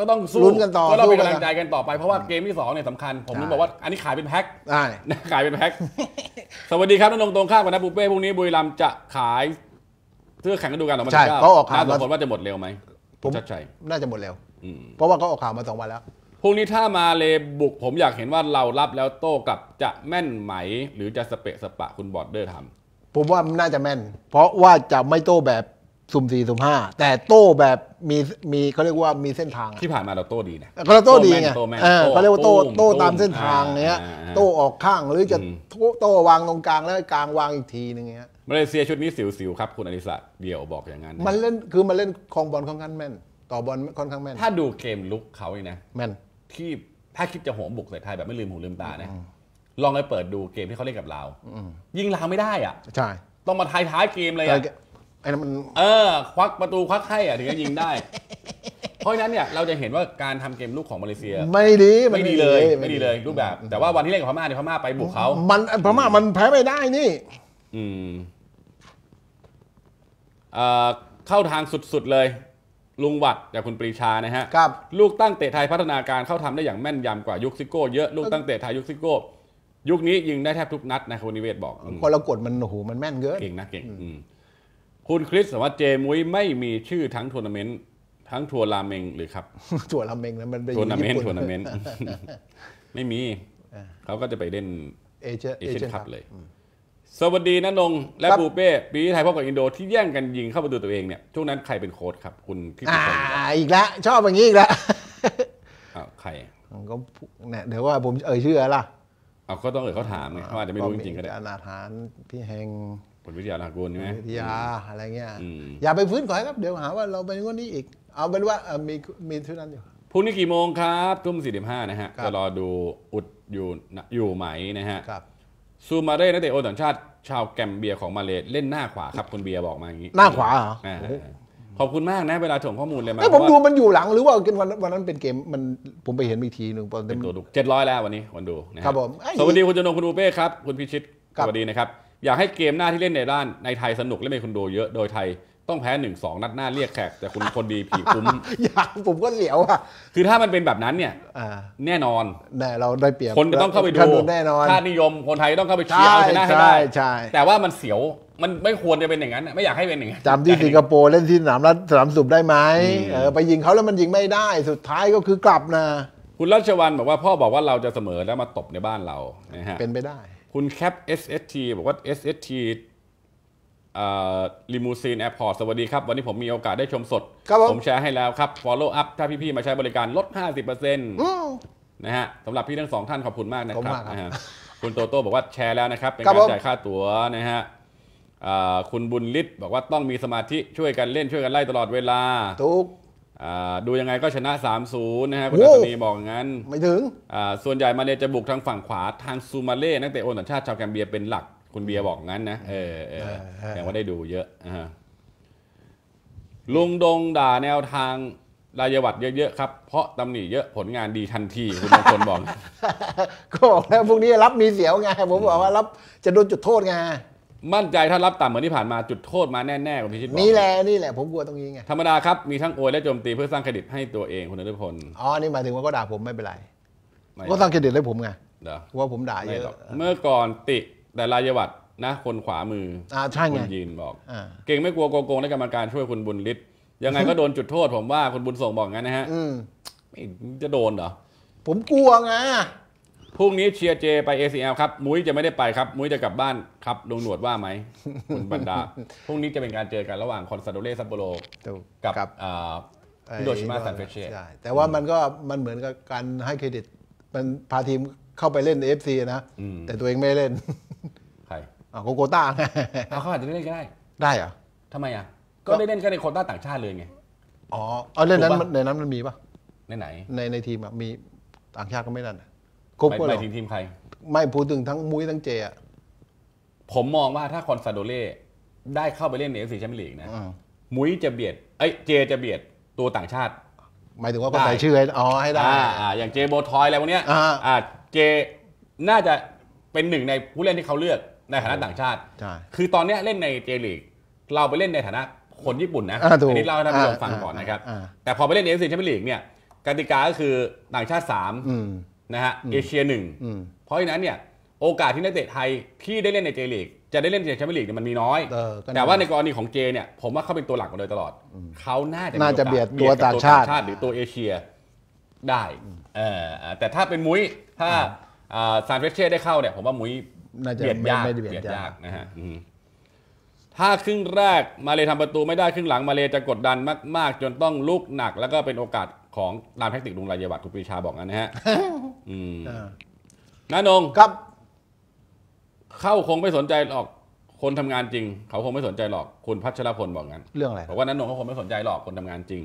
ก็ต้องสู้กันต่อก็ต้องเป็นกำลังใจกันต่อไปเพราะว่าเกมที่2เนี่ยสำคัญผมถึงบอกว่าอันนี้ขายเป็นแพ็คขายเป็นแพ็ค สวัสดีครับนองตรงข้ามกับนะ บุเป้พรุ่งนี้บุรีรัมจะขายเสื้อแข่งกันดูกัหรือไม่ใช่เขาออกข่าวมาผลว่าจะหมดเร็วไหมผมชัดใจน่าจะหมดเร็วเพราะว่าเขาออกข่าวมาสองวันแล้วพรุ่งนี้ถ้ามาเลบุกผมอยากเห็นว่าเรารับแล้วโต้กลับจะแม่นไหม หรือจะสเปะสปะคุณบอดเดอร์ทำผมว่าน่าจะแม่น เพราะว่าจะไม่โต้แบบสุ่มสี่สุ่มห้าแต่โต้แบบมีมีเขาเรียกว่ามีเส้นทาง ที่ผ่านมาเราโต้ดีนะเราเรโต้ดีไงเออเขาเรียกว่าโต้โต้ตามเส้นทางเนี้ยโต้ออกข้างหรือจะโต้วางตรงกลางแล้วกลางวางอีกทีนึงเงี้ยมาเลเซียชุดนี้สิวๆครับ คุณอนิสระเดี่ยวบอกอย่างนั้นมันเล่นคือมันเล่นคองบอลค่อนข้างแม่นต่อบอลค่อนข้างแม่นถ้าดูเกมลุกเขาเองนะแม่นที่ถ้าคิดจะโหมบุกใส่ไทยแบบไม่ลืมหูลืมตานะลองไปเปิดดูเกมที่เขาเล่นกับเรายิงลาวไม่ได้อ่ะ ใช่ ต้องมาท้ายท้ายเกมเลยอ่ะไอ้นั่นมัน เออควักประตูควักให้อ่ะถึงจะยิงได้ เพราะฉะนั้นเนี่ย เราจะเห็นว่าการทำเกมลูกของมาเลเซีย ไม่ดีไม่ดีเลย ไม่ดีเลยรูปแบบ แต่ว่าวันที่เล่นกับพม่าเนี่ยพม่าไปบุกเขามันพม่ามันแพ้ไม่ได้นี่ อืมเอ่อเข้าทางสุด ๆ เลย ลุงวัดจากคุณปรีชานะฮะครับ ลูกตั้งเตะไทยพัฒนาการเข้าทำได้อย่างแม่นยำกว่า ยุคซิโก้เยอะลูกตั้งเตะไทยยุคซิโก้ยุคนี้ยิงได้แทบทุกนัดนะคุณนิเวศบอกอเรคนกดมันโอ้โหมันแม่นเกินเก่งนะเก่งอืมคุณคริสสวัสดิเจมุ้ยไม่มีชื่อทั้งทัวร์นาเมนต์ทั้งทัวร์ราเมงหรือครับ ทัวร์ราเมงนะมันไปทัวร์นาเมนต์ทัวร์นาเมนต์ไม่มี เขาก็จะไปเล่นเอเชียนคัพเลย สวัสดีนะนงและปูเป้ปีไทยพบกับอินโดที่แย่งกันยิงเข้าประตูตัวเองเนี่ยช่วงนั้นใครเป็นโค้ชครับ คุณที่อ่าอีกแล้ว ชอบอย่างนี้อีกแล้ว ใครก็เนี่ยเดี๋ยวว่าผมเอ่ยชื่ออะไรล่ะเอาก็ต้องเอ่ยเขาถามไงเขาอาจจะไม่รู้จริงๆก็ได้อนาถานพี่แฮงผลวิทยาหลักกลใช่ไหมวิทยาอะไรเงี้ย อย่าไปฟื้นขอยครับ เดี๋ยวหาว่าเราเป็นคนนี้อีก เอาเป็นว่ามีมีเท่านั้นอยู่ พรุ่งนี้กี่โมงครับทุ่มสี่สิบห้านะฮะ จะรอดูอุดอยู่อยู่ไหมนะฮะซูมาเร่นักเตะโอสัญชาติ ชาวแกมเบีย ของมาเลเซเล่นหน้าขวาครับ คุณเบียบอกมาอย่างนี้ หน้าขวาเหรอ ขอบคุณมากนะ เวลาส่งข้อมูลเลยมาไผมดูมันอยู่หลังหรือว่าวันวันนั้นเป็นเกมมันผมไปเห็นอีกทีหนึ่งเต็มตัวดูเจ็ดร้อยแล้ววันนี้วันดูนะครับผมสวัสดีคุณจนงคุณอูเป้ครับคุณพิชิตสวัสดีนะครับอยากให้เกมหน้าที่เล่นในบ้านในไทยสนุกและมีคนดูเยอะโดยไทยต้องแพ้หนึ่งสองนัดหน้าเรียกแขกแต่คุณคนดีผีคุ้มอยากผมก็เหลียวอ่ะคือถ้ามันเป็นแบบนั้นเนี่ยแน่นอนแน่เราได้เปรียบคนจะต้องเข้าไปดูแน่นอนชาตินิยมคนไทยต้องเข้าไปเชียร์เอาชนะให้ได้ใช่แต่ว่ามันเสียวมันไม่ควรจะเป็นอย่างนั้นไม่อยากให้เป็นอย่างนั้นจำที่สิงคโปร์เล่นที่สนามรัฐสนามสุบได้ไหมไปยิงเขาแล้วมันยิงไม่ได้ สุดท้ายก็คือกลับนะคุณรัชวันบอกว่าพ่อบอกว่าเราจะเสมอแล้วมาตบในบ้านเรานะฮะเป็นไปได้คุณแคป SST บอกว่า SST ลิมูซีนแอร์พอร์ตสวัสดีครับ วันนี้ผมมีโอกาสได้ชมสด ผมแชร์ให้แล้วครับ Follow up ถ้าพี่ๆมาใช้บริการลด 50%นะฮะสำหรับพี่ทั้งสองท่านขอบคุณมากนะครับคุณโตโต้บอกว่าแชร์แล้วนะครับ เป็นการจ่ายค่าตั๋วนะฮะคุณบุญฤทธิ์บอกว่าต้องมีสมาธิ ช่วยกันเล่นช่วยกันไล่ตลอดเวลาถูกดูยังไงก็ชนะ 3-0 นะฮะคุณอัศนีบอกงั้นไม่ถึงส่วนใหญ่มาเลจะบุกทางฝั่งขวาทางซูมาเล่นักเตะโอนสัญชาติชาวแกมเบียเป็นหลักคุณเบียบอกงั้นนะเออเออแต่ว่าได้ดูเยอะ ลุงดงด่าแนวทางรายวัดเยอะๆครับ เพราะตำหนิเยอะผลงานดีทันทีคุณมงคลบอกก็บอกแล้วพวกนี้รับมีเสียวไงผมบอกว่ารับจะโดนจุดโทษไงมั่นใจถ้ารับต่ำเหมือนที่ผ่านมาจุดโทษมาแน่ๆคุณพิชิตนี่แหละนี่แหละผมกลัวตรงนี้ไง ธรรมดาครับมีทั้งโอยและโจมตีเพื่อสร้างเครดิตให้ตัวเองคุณนฤพลอ๋อ นี่หมายถึงว่าก็ด่าผมไม่เป็นไรก็สร้างเครดิตให้ผมไงเดี๋ยวว่าผมด่าเยอะ เมื่อก่อนติแต่รายวัตนะคนขวามือ อ่าใช่ไงคุณยินบอกเก่งไม่กลัวโกงและกรรมการช่วยคุณบุญฤทธิ์ยังไงก็โดนจุดโทษผมว่าคุณบุญส่งบอกงั้นนะฮะมจะโดนเหรอผมกลัวไงพรุ่งนี้เชียร์เจไป ACL ครับมุ้ยจะไม่ได้ไปครับมุ้ยจะกลับบ้านครับลงหนวดว่าไหมคุณบรรดาพรุ่งนี้จะเป็นการเจอกันระหว่างคอนซาโดเลซัปโปโรกับฮิโรชิมาซันเฟชเช่แต่ว่ามันก็มันเหมือนกับการให้เครดิต มันพาทีมเข้าไปเล่นเอฟซีนะ แต่ตัวเองไม่เล่นใครอ๋อโกโกต้าเขาอาจจะได้เล่นก็ได้ได้เหรอทำไม อ่ะ ก็ได้เล่นกันในโคต้าต่างชาติเลยไงอ๋อเล่นนั้นในนั้นมันมีปะในไหน ในในทีมมีต่างชาติก็ไม่ได้คุบหไปรอถึงทีมใคร ไม่พูดถึงทั้งมุ้ยทั้งเจอ่ะผมมองว่าถ้าคอนซาโดเล่ได้เข้าไปเล่นในเอฟซีแชมเปี้ยนลีก นะมุ้ยจะเบียดเอ้ยเจจะเบียดตัวต่างชาติหมายถึงว่าคนใส่ชื่อให้อ๋อให้ได้อ่าอย่างเจโบทอยอะไรพวกเนี้ยอ่าเจน่าจะเป็นหนึ่งในผู้เล่นที่เขาเลือก ในฐานะต่างชาติใช่คือตอนเนี้ยเล่นในเจลีก เราไปเล่นในฐานะ คนญี่ปุ่นนะอันนี้เล่าให้ท่านผู้ชมฟังก่อนนะครับแต่พอไปเล่นเอฟซีแชมเปี้ยนลีกเนี่ยกติกาก็คือต่างชาติสามนะฮะเอเชียหนึ่งเพราะฉะนั้นเนี่ย โอกาสที่นักเตะไทย ที่ได้เล่นในเจลีก จะได้เล่นในแชมเปี้ยนลีกเนี่ยมันมีน้อย แต่ว่าในกรณีของเจเนี่ยผมว่าเขาเป็นตัวหลักมาโดยตลอด เขาน่าจะน่าจะเบียดตัวต่างชาติหรือตัวเอเชียได้แต่ถ้าเป็นมุ้ย ถ้าซานเฟรเช่ได้เข้าเนี่ย ผมว่ามุ้ยเบียดยากเบียดยากนะฮะถ้าครึ่งแรกมาเลยทำประตูไม่ได้ครึ่งหลัง มาเลยจะกดดันมากๆจนต้องลุกหนัก แล้วก็เป็นโอกาสของนามแพ็กติกลุงรายบัตรคุณปรีชาบอกงั้นนะฮะน้านงครับ เข้าคงไม่สนใจหรอกคนทำงานจริง เขาคงไม่สนใจหรอกคุณพัชรพลบอกงั้นเรื่องอะไรบอกว่านั้นนงเขาคงไม่สนใจหรอกคนทำงานจริง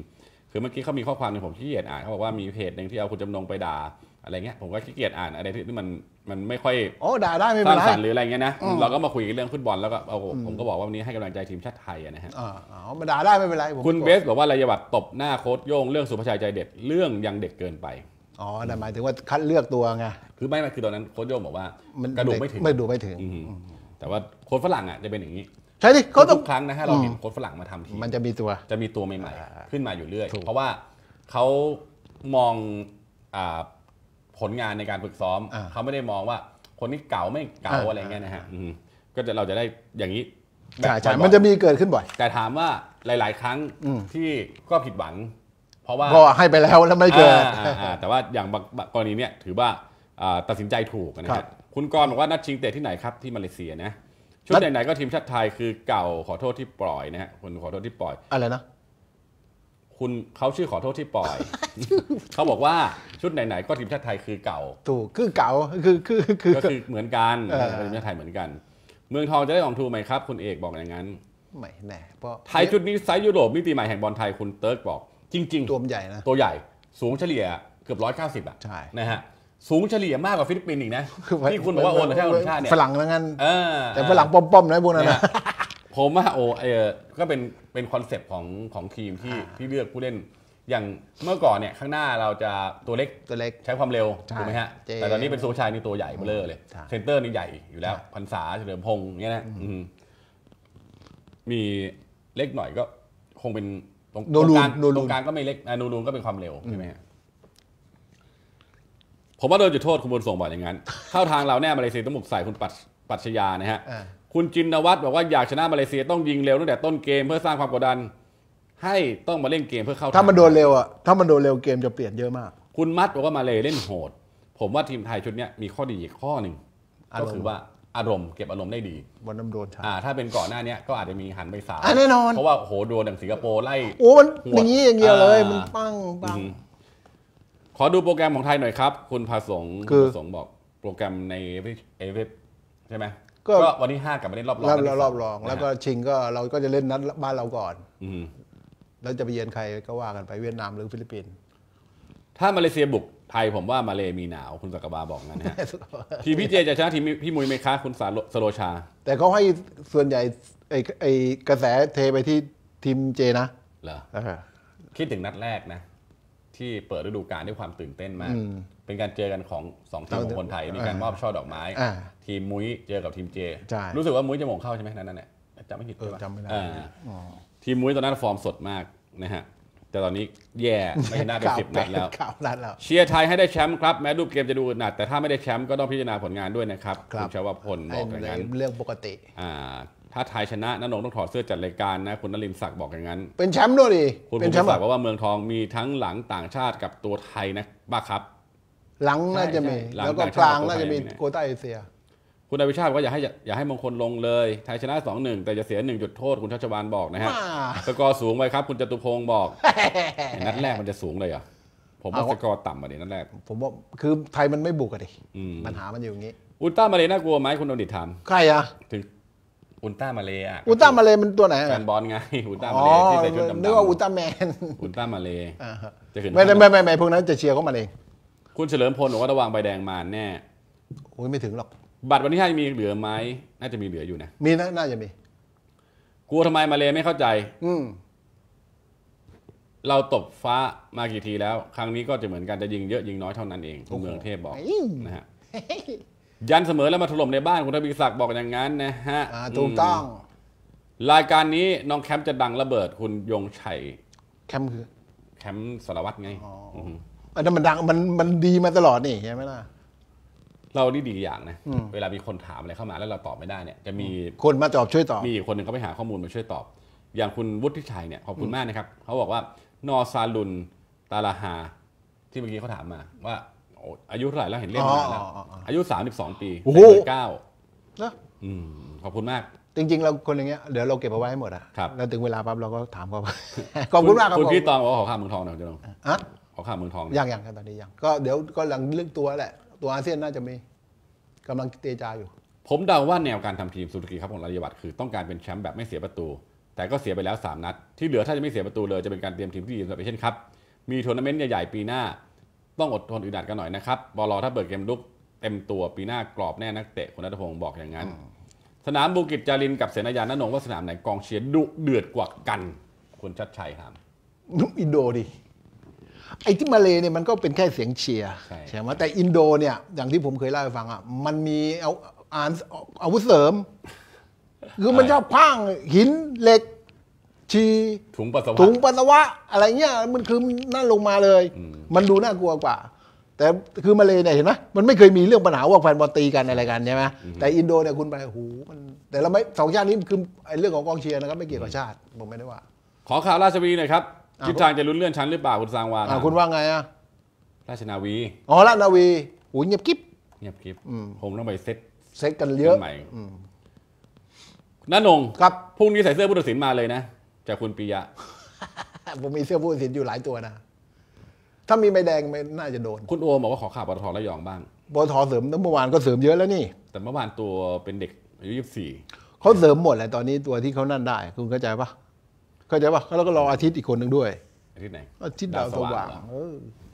คือเมื่อกี้เขามีข้อความในผมขี้เกียจอ่านเขาบอกว่ามีเพจหนึ่งที่เอาคุณจำนงไปด่าอะไรเงี้ยผมก็ขี้เกียจอ่านอะไรที่มันมันไม่ค่อยโอ้ด่าได้ไม่เป็นราไรสหรืออะไรเงี้ยนะ เราก็มาคุยกันเรื่องฟุตบอลแล้วก็เอาผมก็บอกว่าวันนี้ให้กำลังใจทีมชาติไทยนะฮะอ๋อมาด่าได้ไม่เป็นไรคุณเบสบอกว่ารายวัตรตบหน้าโค้ชโย่งเรื่องสุภาชัยใจเด็ดเรื่องยังเด็กเกินไป อ๋อ่หมายถึงว่าคัดเลือกตัวไง คือไม่ไม่คือตอนนั้นโค้ชโย่งบอกว่ากระดูกไม่ถึงไม่ดูไม่ถึง แต่ว่าโค้ชฝรั่งอ่ะจะเป็นอย่างนี้ ใช่ดิเขาต้ทุกครั้งนะฮะเราเห็นโค้ชฝรั่งมาทำทีมมันจะมีตัว จะมีตัวใหม่ๆขึ้นมาอยู่เรื่อยเพราะว่าเขามองอ่าผลงานในการฝึกซ้อมอเขาไม่ได้มองว่าคนนี้เก่าไม่เก่าอะไรเงี้ยนะฮะก็จะเราจะได้อย่างนี้แบบใช่ใช่มันจะมีเกิดขึ้นบ่อย แต่ถามว่าหลาย ๆ ครั้งที่ก็ผิดหวัง เพราะว่าก็ให้ไปแล้วแล้วไม่เกิดแต่ว่าอย่างกรณีเนี้ยถือว่าตัดสินใจถูกนะครับ คุณกรณ์บอกว่านัดชิงเตะที่ไหนครับที่มาเลเซียนะชุดไหนๆก็ทีมชาติไทยคือ เก่าขอโทษที่ปล่อยนะฮะคนขอโทษที่ปล่อยอะไรนะคุณเขาชื่อขอโทษที่ปล่อยเขาบอกว่าชุดไหนๆ ก็ทีมชาติไทยคือเก่า ถูกคือเก่า คือคือคือก็คือเหมือนกันทีมชาติไทยเหมือนกัน เมืองทองจะได้ของทูไหมครับ คุณเอกบอกอย่างนั้นไม่แน่เพราะไทยชุดนี้ไซส์ยุโรปมิติใหม่แห่งบอลไทยคุณเติร์กบอก จริงๆ ตัวใหญ่นะตัวใหญ่สูงเฉลี่ยเกือบร้อยเก้าสิบอ่ะใช่นะฮะสูงเฉลี่ยมากกว่าฟิลิปปินส์อีกนะที่ คุณบอกว่าโอนต่างชาติเนี่ยฝรั่งแล้วงั้นแต่ฝรั่งป้อมๆนะพวกนั้นนะผมว่าโอเออก็เป็นเป็นคอนเซปต์ของของทีมที่ที่เลือกผู้เล่น อย่างเมื่อก่อนเนี่ย ข้างหน้าเราจะตัวเล็กตัวเล็กใช้ความเร็วถูกไหมฮะ แต่ตอนนี้เป็นโซชายนี่ตัวใหญ่เบ้อเลอเลยเซนเตอร์นี่ใหญ่อยู่แล้วพันษาเฉลิมพงษ์เนี่ยนะมีเล็กหน่อยก็คงเป็นตรงกลางตรงกลางก็ไม่เล็กอ่ะนรูนก็เป็นความเร็วใช่ไหมฮะผมว่าโดนจุดโทษคุณบุญส่งบอกอย่างนั้นเข้าทางเราแน่มาเลเซียต้องบุกใส่คุณปัชปัชยานะฮะคุณจินวัตรบอกว่าอยากชนะมาเลเซียต้องยิงเร็วตั้งแต่ต้นเกมเพื่อสร้างความกดดัน ให้ต้องมาเล่นเกมเพื่อเข้าถ้ามันโดนเร็วอ่ะถ้ามันโดนเร็วเกมจะเปลี่ยนเยอะมาก คุณมัดบอกว่ามาเลเล่นโหด ผมว่าทีมไทยชุดนี้มีข้อดีอีกข้อหนึ่งก็คือว่าอารมณ์เก็บอารมณ์ได้ดีวันน้ำโดนใช่่อาถ้าเป็นก่อนหน้านี้ก็อาจจะมีหันไปสาแน่นอนเพราะว่าโหโดนดังสิงคโปร์ไล่โอ้มันอย่างนี้อย่างเดียวเลยมันปังปังขอดูโปรแกรมของไทยหน่อยครับ คุณภาสงคุณภาสงบอกโปรแกรมในเอฟใช่ไหมก็วันที่ห้ากลับมาเล่นรอบรองรอบรอบรอง แล้วก็ชิงก็เราก็จะเล่นนัดบ้านเราก่อน อืแล้วจะไปเยือนใครก็ว่ากันไปเวียดนามหรือฟิลิปปินส์ ถ้ามาเลเซียบุกไทยผมว่ามาเลมีหนาวคุณสกบาบอกงั้นนะฮะทีมพี่เจจะชนะทีมพี่มุยไหมคะคุณสารสโลชา แต่เขาให้ส่วนใหญ่ ไอ้ไอ้กระแสเทไปที่ทีมเจนะ เหรอคิดถึงนัดแรกนะ ที่เปิดฤดูกาลด้วยความตื่นเต้นมากเป็นการเจอกันของสองทีมของคนไทยมีการมอบช่อดอกไม้ทีมมุ้ยเจอกับทีมเจ รู้สึกว่ามุ้ยจะมงเข้าใช่ไหมนั้นน่ะจำไม่ผิดจำไม่ได้ทีมมุ้ยตอนนั้นฟอร์มสดมากนะฮะ แต่ตอนนี้แย่ไม่ชนะไปสิบนัดแล้วเชียร์ไทยให้ได้แชมป์ครับ แม้รูปเกมจะดูหนักแต่ถ้าไม่ได้แชมป์ก็ต้องพิจารณาผลงานด้วยนะครับ คุณชาวพลบอกอย่างนั้นเรื่องปกติถ้าไทยชนะนันงต้องถอดเสื้อจัดรายการนะ คุณนรินศักดิ์บอกอย่างนั้นเป็นแชมป์ด้วยดิคุณนรินศักดิ์บอกว่าเมืองทองมีทั้งหลังต่างชาติกับตัวไทยนะบ้าครับหลังน่าจะมี แล้วก็กลางน่าจะมีโคต้าเอเชีย คุณอภิชาติก็อยากให้ อยากให้มงคลลงเลย ไทยชนะ2-1 แต่จะเสีย 1 จุดโทษคุณชัชวานบอกนะฮะสกอร์สูงไปครับ คุณจตุพงศ์บอก นัดแรกมันจะสูงเลยอ่ะผมว่าสกอร์ต่ำอ่ะดินัดแรก ผมว่าคือไทยมันไม่บุกอะดิ ปัญหามันอยู่อย่างนี้ อุลตร้ามาเลยน่ากลัวไหมคุณโดิตถาม ใครอะถึงอุลตร้ามาเลยอ่ะอุลตร้ามาเลยมันตัวไหนแฟนบอลไงอุลตร้ามาเลที่ใส่ชุดดำนึกว่าอุลตร้าแมนอุลตร้ามาเลจะขึ้นไม่ไไม่ไม่ไม่พวกนั้นจะเชียร์เขามาเองคุณเฉลิมพลบอกว่าระวังใบแดงมาแน่ โอ้ยไม่ถึงหรอก บัตรวันที่ห้ามีเหลือไหม น่าจะมีเหลืออยู่นะ มีนะ น่าจะมี กลัวทำไมมาเลไม่เข้าใจ อืม เราตบฟ้ามากี่ทีแล้ว ครั้งนี้ก็จะเหมือนกันจะยิงเยอะยิงน้อยเท่านั้นเองคุณเมืองเทพบอกนะฮะ ยันเสมอแล้วมาถล่มในบ้านคุณทวีศักดิ์บอกอย่างนั้น นะ ฮะถูกต้อง รายการนี้น้องแคมป์จะดังระเบิด คุณยงชัย แคมป์คือ แคมป์สารวัตรไงอ๋ออันนั้นมันดังมันมันดีมาตลอดนี่ใช่ไหมล่ะเราดีดีอย่างนะ เวลามีคนถามอะไรเข้ามาแล้วเราตอบไม่ได้เนี่ยจะมีคนมาตอบช่วยตอบมีคนหนึ่งเขาไปหาข้อมูลมาช่วยตอบ อย่างคุณวุฒิชัยเนี่ยขอบคุณมากนะครับเขาบอกว่านอซาลุนตาลาฮาที่เมื่อกี้เขาถามมา ว่าอายุเท่าไหร่แล้วเห็นเล่นมาแล้วอายุสามสิบสองปีเกิเก้านะขอบคุณมาก จริงๆเราคนอย่างเงี้ยเดี๋ยวเราเก็บเอาไว้ให้หมดอะรแล้วถึงเวลาปั๊บเราก็ถามเขาขอบคุณมากครับคุณพี่ตองบอกขอข้ามเมืองทองหน่อยจุองอ่ะขา่าเมืองทองยังยังตอนนี้ยัง ก็เดี๋ยวก็หลังเรื่องตัวแหละ ตัวอาเซียนน่าจะมีกำลังเตจาอยู่ ผมเดาว่าแนวการทำทีมสุดกีครับของรายวัตคือต้องการเป็นแชมป์แบบไม่เสียประตู แต่ก็เสียไปแล้ว 3 นัด ที่เหลือถ้าจะไม่เสียประตูเลยจะเป็นการเตรียมทีมที่ดีสำหรับเช่นครับมีทัวร์นาเมนต์ใหญ่ๆปีหน้า ต้องอดทนอึดอัดกันหน่อยนะครับ บอลถ้าเปิดเกมลุกเต็มตัวปีหน้ากรอบแน่นักเตะคุณนัทพงศ์บอกอย่างนั้น สนามบูกิจจารินกับเสนายานนงว่าสนามไหนกองเชียร์ดุเดือดกว่ากันคุณชัดชัยถามดุกอินโดดิไอ้ที่มาเลเนี่ยมันก็เป็นแค่เสียงเชียร์ใช่ไหมแต่อินโดเนี่ยอย่างที่ผมเคยเล่าให้ฟังอ่ะมันมีเอาอ่านอาวุธเสริม คือมันชอบพังหินเหล็ก ชีถุงปัสสาวะถุงปัสสาวะอะไรเงี้ยมันคือนั่นลงมาเลย มันดูน่ากลัวกว่า แต่คือมาเลเนี่ยเห็นไหมมันไม่เคยมีเรื่องปัญหาว่าแฟนบอลตีกันอะไรกันใช่ไหม แต่อินโดเนี่ยคุณไปหูมัน แต่เราไม่สองชาตินี้คือไอ้เรื่องของกองเชียร์นะครับไม่เกี่ยวกับชาติ ผมไม่ได้ว่า ขอข่าวราชบุรีหน่อยครับทิศทางจะลุ้นเลื่อนชั้นหรือเปล่าคุณสร้างวานอ่คุณว่าไงอ่ะ ราชนาวี อ๋อราชนาวีโยเงียบกิ๊บเงียบกิ๊บผมต้องไปเซ็ตเซ็ตกันเยอะ ใหม่น้านง ครับ พรุ่งนี้ใส่เสื้อผู้ตัดสินมาเลยนะ จากคุณปียะ ผมมีเสื้อผู้ตัดสินอยู่หลายตัวนะ ถ้ามีใบแดงไม่น่าจะโดน คุณโอบอกว่าขอข่าวปตทระยองบ้างปตทเสริมเมื่อวานก็เสริมเยอะแล้วนี่ แต่เมื่อวานตัวเป็นเด็กอายุยี่สิบสี่ เขาเสริมหมดเลยตอนนี้ตัวที่เขานั่นได้ คุณเข้าใจปะเข้าใจป่ะแล้วก็รออาทิตย์อีกคนหนึ่งด้วย อาทิตย์ไหน อาทิตย์ดาวสว่าง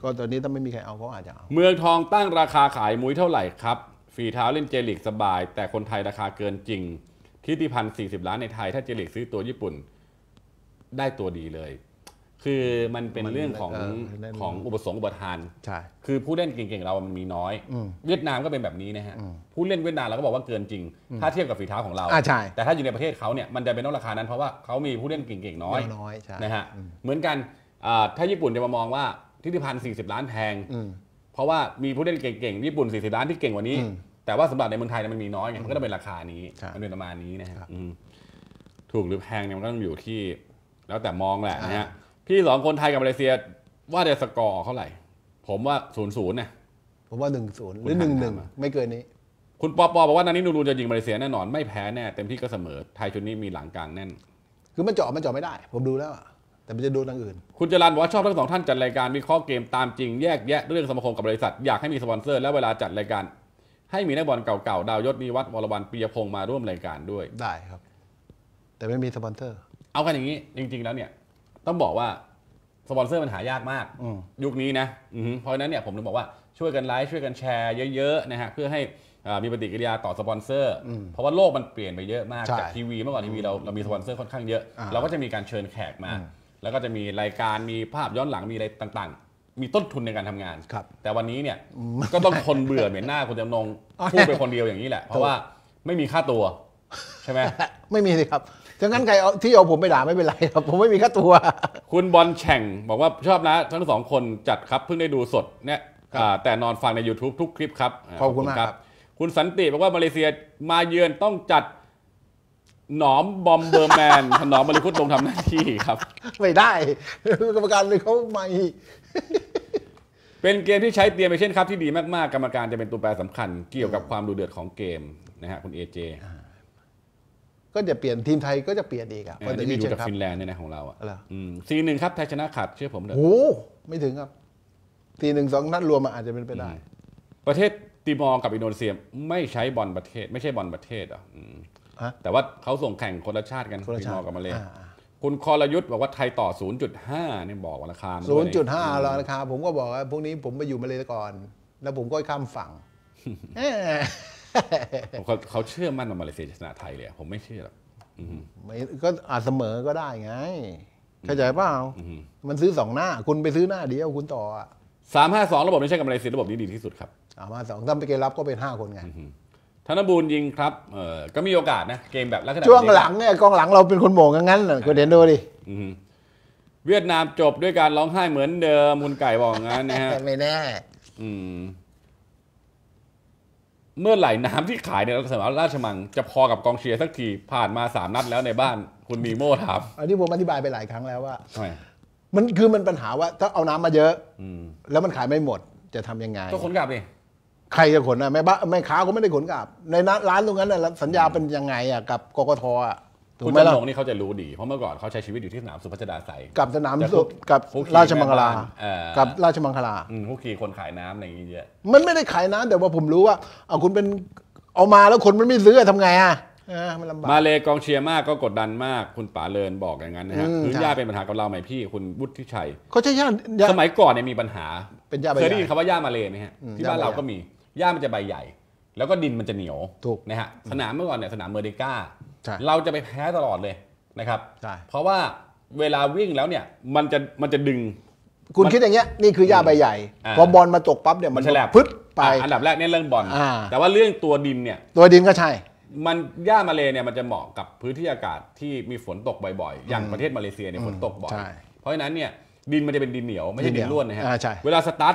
ก็ตอนนี้ถ้าไม่มีใครเอาเขาอาจจะเอา เมืองทองตั้งราคาขายมุ้ยเท่าไหร่ครับ ฝีเท้าเล่นเจลิกสบาย แต่คนไทยราคาเกินจริง ที่ติพันสี่สิบล้านในไทยถ้าเจลิกซื้อตัวญี่ปุ่น ได้ตัวดีเลยคือมันเป็นเรื่องของของอุปสงค์อุปทาน ใช่ คือผู้เล่นเก่งๆเรามันมีน้อยเวียดนามก็เป็นแบบนี้นะฮะ ผู้เล่นเวียดนามเราก็บอกว่าเกินจริง ถ้าเทียบกับฝีเท้าของเรา ใช่แต่ถ้าอยู่ในประเทศเขาเนี่ยมันจะเป็นต้องราคานั้นเพราะว่าเขามีผู้เล่นเก่งๆน้อยน้อยนะฮะ เหมือนกันถ้าญี่ปุ่นจะมามองว่าทิติพันธ์40 ล้านแพงเพราะว่ามีผู้เล่นเก่งๆญี่ปุ่น 40 ล้านที่เก่งกว่านี้ แต่ว่าสำหรับในเมืองไทยมันมีน้อยไง มันก็จะเป็นราคานี้มันเป็นประมาณนี้นะครับถูกหรือแพงเนี่ยมันก็ต้องอยู่ที่ แล้วแต่มองแหละนะฮะพี่สองคนไทยกับมาเลเซียว่าจะสกอร์เท่าไหร่ ผมว่าศูนย์ศูนย์เนี่ยผมว่าหนึ่งศูนย์หรือหนึ่งหนึ่งไม่เกินนี้ คุณปอปอบอกว่านันนี่นูรูจะยิงมาเลเซียแน่นอนไม่แพ้แน่ เต็มที่ก็เสมอไทยชุดนี้มีหลังกลางแน่น คือมันเจาะมันเจาะไม่ได้ ผมดูแล้วแต่มันจะดูทางอื่น คุณจรันบอกว่า ชอบทั้งสองท่านจัดรายการวิเคราะห์เกมตามจริงแยกแยะเรื่องสมาคมกับบริษัท อยากให้มีสปอนเซอร์และเวลาจัดรายการ ให้มีนักบอลเก่าๆดาวยศนิวัฒน์วรวันปียพงศ์มาร่วมรายการด้วยได้ครับ แต่ไม่มีสปอนเซอร์ เอากันอย่างนี้ จริงๆแล้วเนี่ยต้องบอกว่าสปอนเซอร์มันหายากมากยุคนี้นะเพราะฉะนั้นเนี่ยผมถึงบอกว่าช่วยกันไลค์ช่วยกันแชร์เยอะๆนะฮะเพื่อให้มีปฏิกิริยาต่อสปอนเซอร์ เพราะว่าโลกมันเปลี่ยนไปเยอะมาก จากทีวีเมื่อก่อนทีวีเราเรามีสปอนเซอร์ค่อนข้างเยอะ เราก็จะมีการเชิญแขกมา แล้วก็จะมีรายการมีภาพย้อนหลังมีอะไรต่างๆ มีต้นทุนในการทำงานครับ แต่วันนี้เนี่ย ก็ต้องทนเบื่อ เหม็นหน้าคุณจำนงพูดไปคนเดียวอย่างนี้แหละ เพราะว่าไม่มีค่าตัวใช่ไหมไม่มีเลยครับถ้างั้นใครที่เอาผมไปด่าไม่เป็นไรครับผมไม่มีค่าตัว คุณบอลแฉ่ง บอกว่าชอบนะ ทั้งสองคนจัดครับเพิ่งได้ดูสดเนี่ยแต่นอนฟังใน YouTube ทุกคลิปครับขอบคุณมากครับ คุณสันติบอกว่ามาเลเซียมาเยือนต้องจัดหนอมบอมเบอร์แมนถนอมบริคุตลงทำหน้าที่ครับไม่ได้ กรรมการเลยเขาไม่ เป็นเกมที่ใช้เตรียมไปเช่น ครับ ที่ดีมากๆกรรมการจะเป็นตัวแปรสำคัญเกี่ยวกับความดูเดือดของเกมนะฮะคุณเอเจก็จะเปลี่ยน ทีมไทยก็จะเปลี่ยนอีกอ่ะพ็จะมีดูจากฟินแลนด์เนี่ยนะของเราอ่ะสีหนึ่งครับ ไทยชนะขาดเชื่อผมเอะโอ้ไม่ถึงครับทีหนึ่งสองนัดรวมมาอาจจะเป็นไปได้ ประเทศติมอร์กับอินโดนีเซียไม่ใช้บอลประเทศ ไม่ใช่บอลประเทศอ่ะแต่ว่าเขาส่งแข่งคนละชาติกันติมอร์กับมาเลยคุณคอรยุทธ์บอกว่าไทยต่อ0.5นี่บอกราคา0.5ราคาผมก็บอกว่าพวกนี้ผมไปอยู่มาเลยก่อนแล้วผมก็ข้ามฝั่งเขาเขาเชื่อมั่นว่ามาเลเซียชนะไทยเลยผมไม่เชื่อหรอกก็อาจเสมอก็ได้ไงเข้าใจเปล่ามันซื้อสองหน้า คุณไปซื้อหน้าเดียวคุณต่อสามห้าสองระบบไม่ใช่กับมาเลเซียระบบนี้ดีที่สุดครับสามห้าสองถ้าไปเกมรับก็เป็นห้าคนไงธนบูรยิงครับ เออก็มีโอกาสนะ เกมแบบลักษณะช่วงหลังเนี่ย กองหลังเราเป็นคนโมงงั้นๆคุณเห็นดูดิเวียดนามจบด้วยการร้องไห้เหมือนเดิมมูลไก่บอกงั้นนะฮะไม่แน่ อืมเมื่อไหร่น้ำที่ขายในสนามราชมัง จะพอกับกองเชียร์สักที ผ่านมาสามนัดแล้วในบ้านคุณมีโม่ถามอันนี้ผมอธิบายไปหลายครั้งแล้วว่ามันคือมันปัญหาว่า ถ้าเอาน้ำมาเยอะอแล้วมันขายไม่หมดจะทำยังไงก็ขนกลับดิใครจะขนอ่ะแม่บ้าแม่ค้าก็ไม่ได้ขนกลับ ในร้านตรงนั้นน่ะสัญญาเป็นยังไงอ่ะกับ กกทอ่ะคุณจำลงนี่เขาจะรู้ดีเพราะเมื่อก่อนเขาใช้ชีวิตอยู่ที่สนามสุพัชดาไสกับสนามสุกับราชมังคลากับราชมังคลาคุกคีคนขายน้ำออย่างเงี้ยเยอะ มันไม่ได้ขายน้ำแต่ว่าผมรู้ว่า เอาคุณเป็นเอามาแล้วคนมันไม่ซื้อทำไงอ่ะมันลำบากมาเลกองเชียร์มากก็กดดันมาก คุณป๋าเลินบอกอย่างนั้นนะฮะพื้นหญาเป็นปัญหากับเราไหมพี่คุณวุฒิชัยเขาใช่ย่าสมัยก่อนเนี่ยมีปัญหา เป็นย่าใบใหญ่เคยได้ยินคำว่าย่ามาเลไหมฮะที่บ้านเราก็มีย่ามันจะใบใหญ่ แล้วก็ดินมันจะเหนียวถูกนะฮะสนามเมื่อก่อนเนี่ยสนามเมอร์เดก้าเราจะไปแพ้ตลอดเลยนะครับเพราะว่าเวลาวิ่งแล้วเนี่ยมันจะมันจะดึง คุณคิดอย่างเงี้ยนี่คือยาใบใหญ่พอบอลมาตกปั๊บเนี่ยมันแลบพึดไปอันดับแรกเนี่ยเรื่องบอลแต่ว่าเรื่องตัวดินเนี่ยตัวดินก็ใช่ มันหญ้ามาเลเนี่ยมันจะเหมาะกับพื้นที่อากาศที่มีฝนตกบ่อยๆอย่างประเทศมาเลเซียเนี่ยฝนตกบ่อย เพราะฉะนั้นเนี่ยดินมันจะเป็นดินเหนียวไม่ใช่ดินร่วนนะฮะเวลาสตาร์ท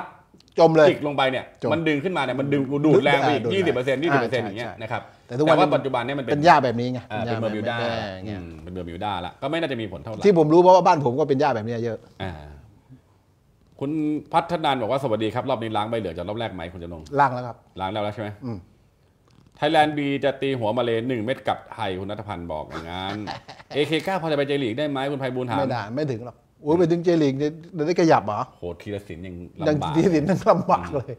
จมเลยจิกลงไปเนี่ย มันดึงขึ้นมาเนี่ยมันดึงดูดแรงไปยี่สิบเปอร์เซ็นต์ยี่สิบเปอร์เซ็นต์อย่างเงี้ยนะครับแต่ว่าปัจจุบันเนี่ยมันเป็นหญ้าแบบนี้ไงเป็นเบอร์มิวด้าเป็นเบอร์มิวด้าละก็ไม่น่าจะมีผลเท่าไหร่ที่ผมรู้เพราะว่าบ้านผมก็เป็นหญ้าแบบนี้เยอะคุณพัฒนานบอกว่าสวัสดีครับรอบนี้ล้างใบเหลืองจากรอบแรกไหมคุณจะลงล้างแล้วครับ ล้างแล้วแล้วใช่ไหมไทยแลนด์บีจะตีหัวมาเลหนึ่งเม็ดกับไทยคุณนัทพันธ์บอกอย่างนั้นเอเคก้าพอจะไปเจลีกได้ไหมคุณภัยบูลถามไม่ได้ไม่ถึงหรอกโอ้ยไปดึงเจลิงเนี่ยได้ขยับเหรอโหดทีละสินยังลำบากทีละสินยังลำบากเลย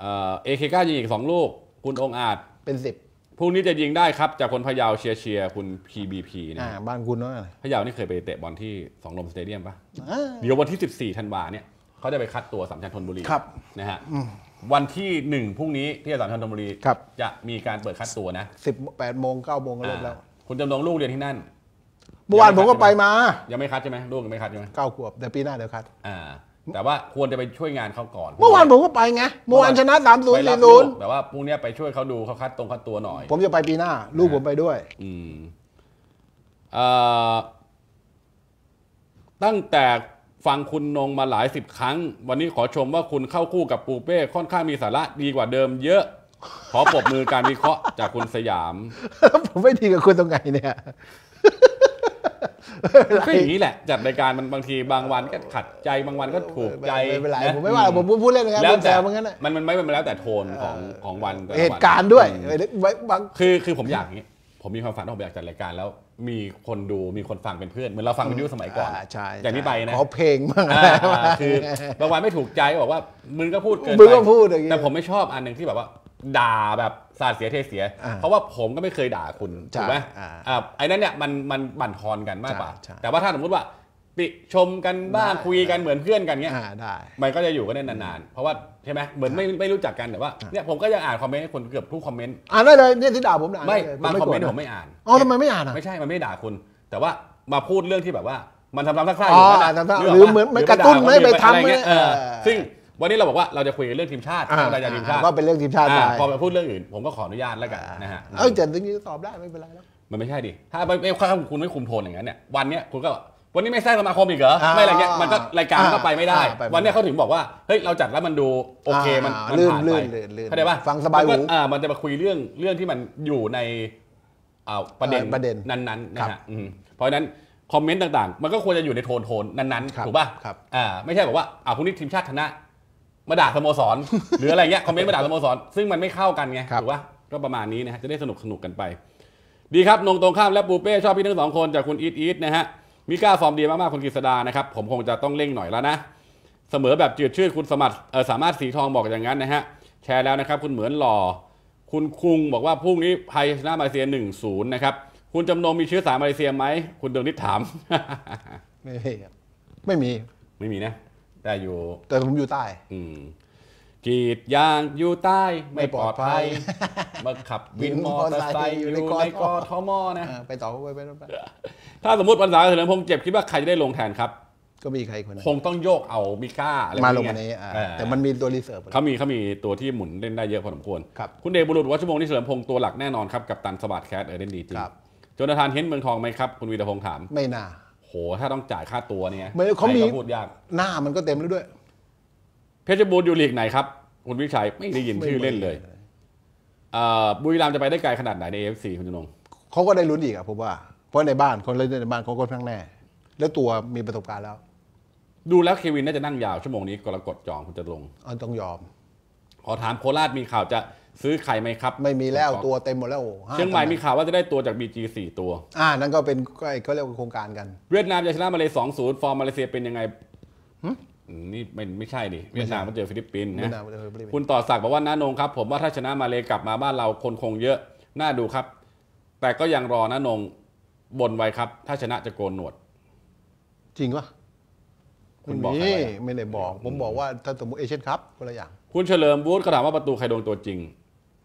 เอเคก้ายิงอีกสองลูก คุณองอาจเป็นสิบพรุ่งนี้จะยิงได้ครับ จากคนพะเยาเชียร์เชียร์คุณ PBP นะบ้านคุณเนาะพะเยานี่เคยไปเตะบอลที่สองลมสเตเดียมปะเดี๋ยววันที่ 14ธันวาเนี่ยเขาจะไปคัดตัวสามชันธนบุรีครับนะฮะวันที่หนึ่งพรุ่งนี้ที่สามชันธนบุรีจะมีการเปิดคัดตัวนะสิบแปดโมงเก้าโมงก็เริ่มแล้วคุณจำลองลูกเรียนที่นั่นเมื่อวานผมก็ไปมา ยังไม่คัดใช่ไหมลูกยังไม่คัดใช่ไหมเก้าขวบแต่ปีหน้าเดี๋ยวคัดอ่า แต่ว่าควรจะไปช่วยงานเขาก่อนเมื่อวานผมก็ไปไงเมื่อวานชนะสามศูนย์สี่ศูนย์แต่ว่าพรุ่งนี้ไปช่วยเขาดูเขาคัดตรงคัดตัวหน่อย ผมจะไปปีหน้าลูกผมไปด้วย อืมอ่าตั้งแต่ฟังคุณนงมาหลายสิบครั้ง วันนี้ขอชมว่าคุณเข้าคู่กับปูเป้ค่อนข้างมีสาระดีกว่าเดิมเยอะ ขอปรบมือการวิเคราะห์ จากคุณสยาม ผมไม่ดีกับคุณตรงไหนเนี่ยก็อย่างนี้แหละ จัดรายการมันบางทีบางวันก็ขัดใจบางวันก็ถูกใจไม่เป็นไรผมไม่ว่าผมพูดเล่นนะครับแล้วแต่มัน มันไม่เป็นแล้วแต่โทนของของวันเหตุการณ์ด้วยคือคือผมอยากอย่างนี้ ผมมีความฝันว่าผมอยากจัดรายการ แล้วมีคนดูมีคนฟังเป็นเพื่อนเหมือนเราฟังวิทยุสมัยก่อนอย่างนี้ไปนะเขาเพลงมากคือบางวันไม่ถูกใจบอกว่ามึงก็พูดเกินไปแต่ผมไม่ชอบอันหนึ่งที่แบบว่าด่าแบบสาดเสียเทเสีย เพราะว่าผมก็ไม่เคยด่าคุณถูกไหมไอ้นั้นเนี่ยมันมันบั่นทอนกันมากกว่าแต่ว่าถ้าสมมติว่าติชมกันบ้าง คุยกันเหมือนเพื่อนกันเงี้ยมันก็จะอยู่กันได้นานๆ เพราะว่าใช่ไหมเหมือนไม่ไม่รู้จักกันแต่ว่าเนี่ยผมก็ยังอ่านคอมเมนต์คนเกือบทุกคอมเมนต์อ่านได้เลยเนี่ยที่ด่าผมด่าไม่บางคอมเมนต์ผมไม่อ่านอ๋อทำไมไม่อ่านอ่ะ ไม่ใช่มันไม่ด่าคุณ แต่ว่ามาพูดเรื่องที่แบบว่า มันทำทำซากๆอยู่นะหรือเหมือนไม่กระตุ้นไม่ไปทำเนี่ยซึ่งวันนี้เราบอกว่าเราจะคุยกันเรื่องทีมชาติอ่าเราจะทีมชาติก็เป็นเรื่องทีมชาติพอมาพูดเรื่องอื่นผมก็ขออนุญาตแล้วกันนะฮะเออยแตงจริงๆตอบได้ไม่เป็นไรแล้วมันไม่ใช่ดิถ้าไม่ค่อยคุณไม่คุมโทนอย่างนั้นเนี่ยวันนี้คุณก็วันนี้ไม่แทรกสมาคมอีกเหรอไม่อะไรเงี้ยมันก็รายการก็ไปไม่ได้ วันนี้เขาถึงบอกว่าเฮ้ยเราจัดแล้วมันดูโอเคมันลื่นลื่ไนลื่นเข้าใจป่ะฟังสบายหูมันอ่ามันจะมาคุยเรื่องเรื่องที่มันอยู่ในอ่าประเด็นประเด็นนั้นๆนะฮะเพราะนั้นคอมเมนต์ต่างๆมันก็ควรจะอยู่ในโทนโทนนั้นๆถูกป่ะครับอ่า ไม่ใช่บอกว่าอ่าพรุ่งนี้ทีมชาติชนะมาด่าสโมสรหรืออะไรเงี้ยคอมเมนต์มาด่าสโมสร ซึ่งมันไม่เข้ากันไงถูกปะก็ประมาณนี้นะฮะจะได้สนุกสนุกกันไป ดีครับนงตรงข้ามและปูเป้ชอบพี่ทั้งสองคนจากคุณอีทอีทนะฮะมีก้าฟอร์มดีมากๆคุณกฤษดานะครับ ผมคงจะต้องเร่งหน่อยแล้วนะ เสมอแบบจืดชืดคุณสมัตรสามารถสีทองบอกอย่างนั้นนะฮะแชร์แล้วนะครับคุณเหมือนหล่อ คุณคุงบอกว่าพรุ่งนี้ไทยชนะมาเลเซียหนึ่งศูนย์นะครับคุณจำนงมีเชื้อสายมาเลเซียไหมคุณเดืองนิดถาม ไม่ไม่มีไม่มีนะแต่อยู่แต่ผมอยู่ใต้อืกีดยางอยู่ใต้ไม่ปลอดภัยมาขับวินมอเตอร์ไซค์อยู่ในกอทมนะไปต่อไปไปไปถ้าสมมติวันเสาร์เฉลิมพงษ์เจ็บ คิดว่าใครจะได้ลงแทนครับ ก็มีใครคนคงต้องโยกเอามิก้าอะไรมาลงในแต่มันมีตัวรีเซิร์ฟเขามีเขามีตัวที่หมุนเล่นได้เยอะพอสมควรครับคุณเดบุรุษวัชมงนิเฉลิมพงษ์ตัวหลักแน่นอนครับกับตันสวัสดแคสเออเล่นดีจริงจนทานเห็นเมืองทองไหมครับคุณวีรพงษ์ถาม ไม่น่าโห ถ้าต้องจ่ายค่าตัวเนี่ยไม่เขามีพูดยาก หน้ามันก็เต็มเลยด้วย เพชรบูรณ์อยู่ลีกไหนครับคุณวิชัย ไม่ได้ยินชื่อเล่นเลยบุรีรัมย์จะไปได้ไกลขนาดไหนในเอฟซีคุณจนงเขาก็ได้ลุ้นอีกอะผมว่าเพราะในบ้านคนเล่นในบ้านเขาก็ทั้งแน่แล้วตัวมีประสบการณ์แล้ว ดูแล้วเควินน่าจะนั่งยาวชั่วโมงนี้กรกฎจองคุณจะลงอ๋อต้องยอมขอถามโคราชมีข่าวจะซื้อไข่ไหมครับ ไม่มีแล้วตัวเต็มหมดแล้วเชียงใหม่มีข่าวว่าจะได้ตัวจาก BG 4ตัว อ่า นั่นก็เป็นก็เขาเรียกว่าโครงการกัน เวียดนามจะชนะมาเลเซีย2-0ฟอร์มมาเลเซียเป็นยังไงนี่ไม่ไม่ใช่ดิเวียดนามมาเจอฟิลิปปินส์นะคุณต่อสักบอกว่าน้านงครับ ผมว่าถ้าชนะมาเลกลับมาบ้านเราคนคงเยอะ น่าดูครับ แต่ก็ยังรอน้านงบนไว้ครับ ถ้าชนะจะโกนหนวดจริงปะคุณบอกไม่ได้บอกผมบอกว่าถ้าสมมติเอเชียนครับคนละอย่างคุณเฉลิมบูธกระถามว่าประตูใครโดงตัวจริง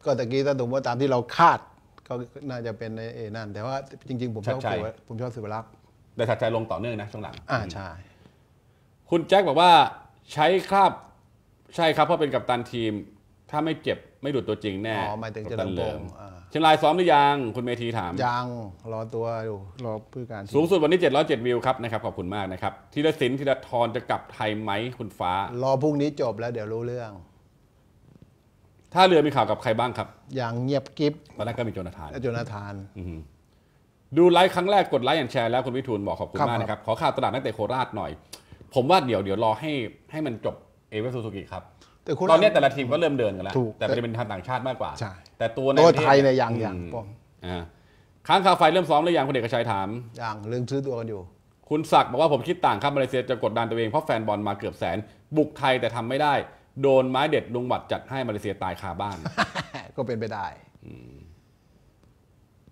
ก็ตะกี้ถ้าสมมติว่าตามที่เราคาดก็น่าจะเป็นในเอนั่น แต่ว่าจริงๆผมชอบผมชอบสุภลักษณ์ แต่ถัดใจลงต่อเนื่องนะช่วงหลัง อ่าใช่ คุณแจ็คบอกว่าใช้คราบใช่ครับเพราะเป็นกัปตันทีม ถ้าไม่เจ็บไม่ดุดตัวจริงแน่ อ๋อหมายถึงจะลงเชียงรายซ้อมหรือยัง คุณเมธีถาม ยัง รอตัวอยู่รอผู้การสูงสุดวันนี้ 707วิวครับนะครับขอบคุณมากนะครับธีรศิลป์ธีรทรจะกลับไทยไหมคุณฟ้า รอพรุ่งนี้จบแล้วเดี๋ยวรู้เรื่องถ้าเรือมีข่าวกับใครบ้างครับ อย่างเงียบกิฟตอนแรกก็มีโจนาธานโจนาธาน ดูไลค์ครั้งแรกกดไลค์อย่างแชร์แล้วคุณวิทูลบอกขอบคุณคมากนะครับ ขอข่าวตลาดนักเตะโคราชหน่อย ผมว่าเดี๋ยวเดี๋ยวรอให้ให้มันจบเอเวอร์ซูซูกิครับตตอนนี้แต่ละทีมก็เริ่มเดินกันแล้ว แต่จะเป็นทางต่างชาติมากกว่า แต่ตัวในไทยเนี่ยยังยังป้อมค้างคาไฟเริ่มซ้อมหรือยังคุณเอกชัยถามอย่างเรื่องซื้อตัวกันอยู่ คุณศักดิ์บอกว่าผมคิดต่างครับมาเลเซียจะกดดันตัวเองเพราะแฟนบอลมาเกือบแสน บุกไทยแต่ทำไม่ได้โดนไม้เด็ดลุงหวัดจัดให้มาเลเซียตายคาบ้าน ก็เป็นไปได้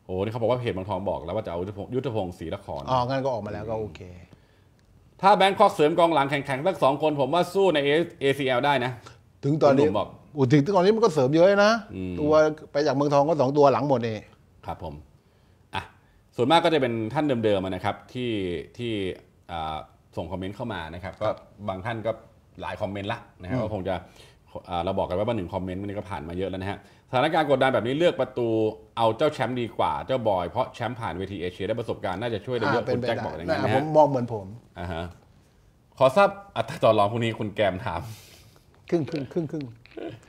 โอ้นี่เขาบอกว่าเพจบางทองบอกแล้วว่าจะเอายุทธพงศ์ศรีละครอ๋องั้นก็ออกมาแล้วก็โอเค ถ้าแบงคอกเสริมกองหลังแข็งๆสักสองคนผมว่าสู้ใน a อ l ได้นะ ถึงตอนนี้บอกอุถึงตอนนี้มันก็เสริมเยอะนะ ตัวไปจากเมืองทองก็สองตัวหลังหมดนี่ครับผมอ่ะส่วนมากก็จะเป็นท่านเดิมๆนะครับ ที่ที่ส่งคอมเมนต์เข้ามานะครับ ก็บางท่านก็หลายคอมเมนต์ละนะฮะก็คงจะเราบอกกันว่าหนึ่งคอมเมนต์วันนี้ก็ผ่านมาเยอะแล้วนะฮะสถานการณ์กดดันแบบนี้เลือกประตูเอาเจ้าแชมป์ดีกว่าเจ้าบอย เพราะแชมป์ผ่านเวทีเอเชียได้ประสบการณ์น่าจะช่วยได้เยอะคุณแจ็คบอกอย่างนี้นะฮะผมมองเหมือนผมอ่าฮะขอทราบอัตราต่อรองพวกนี้คุณแกมถามครึ่งครึ่งครึ่งครึ่ง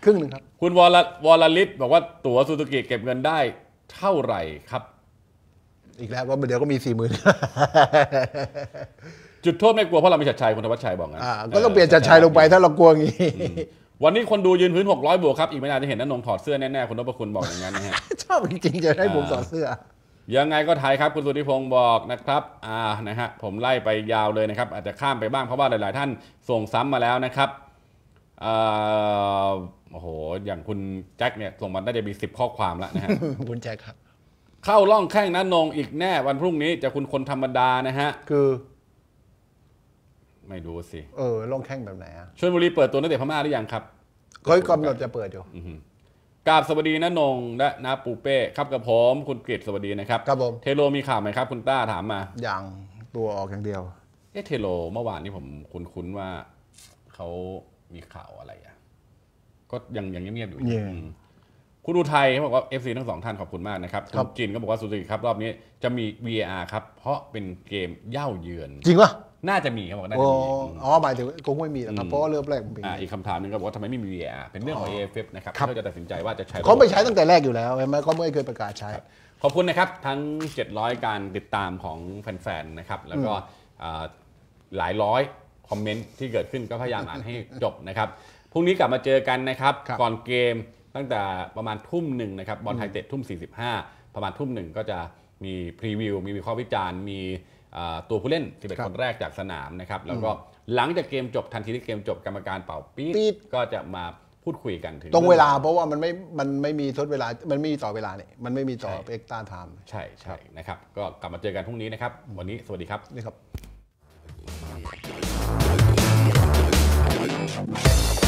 ครึ่งหนึ่งครับ คุณวอลวอลลิศบอกว่าตั๋วซูซูกิเก็บเงินได้เท่าไหร่ครับ อีกแล้วว่าเดี๋ยวก็มีสี่หมื่นจุดโทษไม่กลัวเพราะเรามีชัดชัยคุณธวัชชัยบอกงั้นก็ต้องเปลี่ยนจัดชัยลงไปถ้าเรากลัวงี้วันนี้คนดูยืนพื้น600บวกครับอีกไม่นานจะเห็นนันนงถอดเสื้อแน่ๆ คุณนพคุณบอกอย่างนั้นนะฮะชอบจริงๆจะให้ผมถอดเสื้อยังไงก็ไทยครับ คุณสุธิพงศ์บอกนะครับ อ่านะฮะ ผมไล่ไปยาวเลยนะครับ อาจจะข้ามไปบ้างเพราะว่าหลาย ๆ ท่านส่งซ้ำมาแล้วนะครับโอ้โห อย่างคุณแจ็คเนี่ยส่งมาได้จะมีสิบข้อความแล้วนะฮะคุณแจ็คครับ เข้าล่องแข้งนันนงอีกแน่ วันพรุ่งนี้จะคุณคนธรรมดานะฮะ คือไม่รู้สิเออลงแข่งแบบไหนอ่ะชลบุรีเปิดตัวนักเตะพม่าหรือยังครับเคยกำหนดจะเปิดอยู่กาบสวัสดีนะนงและนะ ปูเป้ครับกับผมคุณกฤษสวัสดีนะครับครับผมเทโล มีข่าวไหมครับ คุณต้าถามมาอย่างตัวออกอย่างเดียว เอ๊ะเทโลเมื่อวานนี้ผมคุ้นนว่าเขามีข่าวอะไรอ่ะ ก็ยังยังเงียบๆอยู่คุณอุทัยเขาบอกว่าเอฟซีทั้งสองท่านขอบคุณมากนะครับคุณจินก็บอกว่าสุดิครับรอบนี้จะมี v r ครับ เพราะเป็นเกมเย่าเยือนจริงปะน่าจะมีครับ บอกน่าจะมี อ๋อ หมายถึงคงไม่มีนะครับ เพราะเริ่มแรกมันเอีกคำถามนึงก็บอกว่าทำไมไม่มี VAR เป็นเรื่องของ AFF นะครับเขาจะตัดสินใจว่าจะใช้เขาไม่ใช้ตั้งแต่แรกอยู่แล้วใชไหมเขาไม่เคยประกาศใช้ ขอบคุณนะครับ ทั้ง 700 การติดตามของแฟนๆ นะครับ แล้วก็หลายร้อยคอมเมนต์ที่เกิดขึ้นก็พยายามอ่านให้จบนะครับ พรุ่งนี้กลับมาเจอกันนะครับก่อนเกมตั้งแต่ประมาณทุ่มหนึ่งนะครับบอลไทยเตะทุ่ม45ประมาณทุ่มหนึ่งก็จะมีพรีวิว มีวิเคราะห์วิจารณ์ มีตัวผู้เล่นที่เป็นคนแรกจากสนามนะครับแล้วก็หลังจากเกมจบทันทีที่เกมจบกรรมการเป่าปี๊ดก็จะมาพูดคุยกันถึงตรงเวลาเพราะว่ามันไม่ มันไม่มีทดเวลา มันไม่มีต่อเวลาเนี่ยมันไม่มีต่อเอ็กซ์ตาไทม์ใช่ใช่นะครับก็กลับมาเจอกันพรุ่งนี้นะครับ วันนี้สวัสดีครับนี่ครับ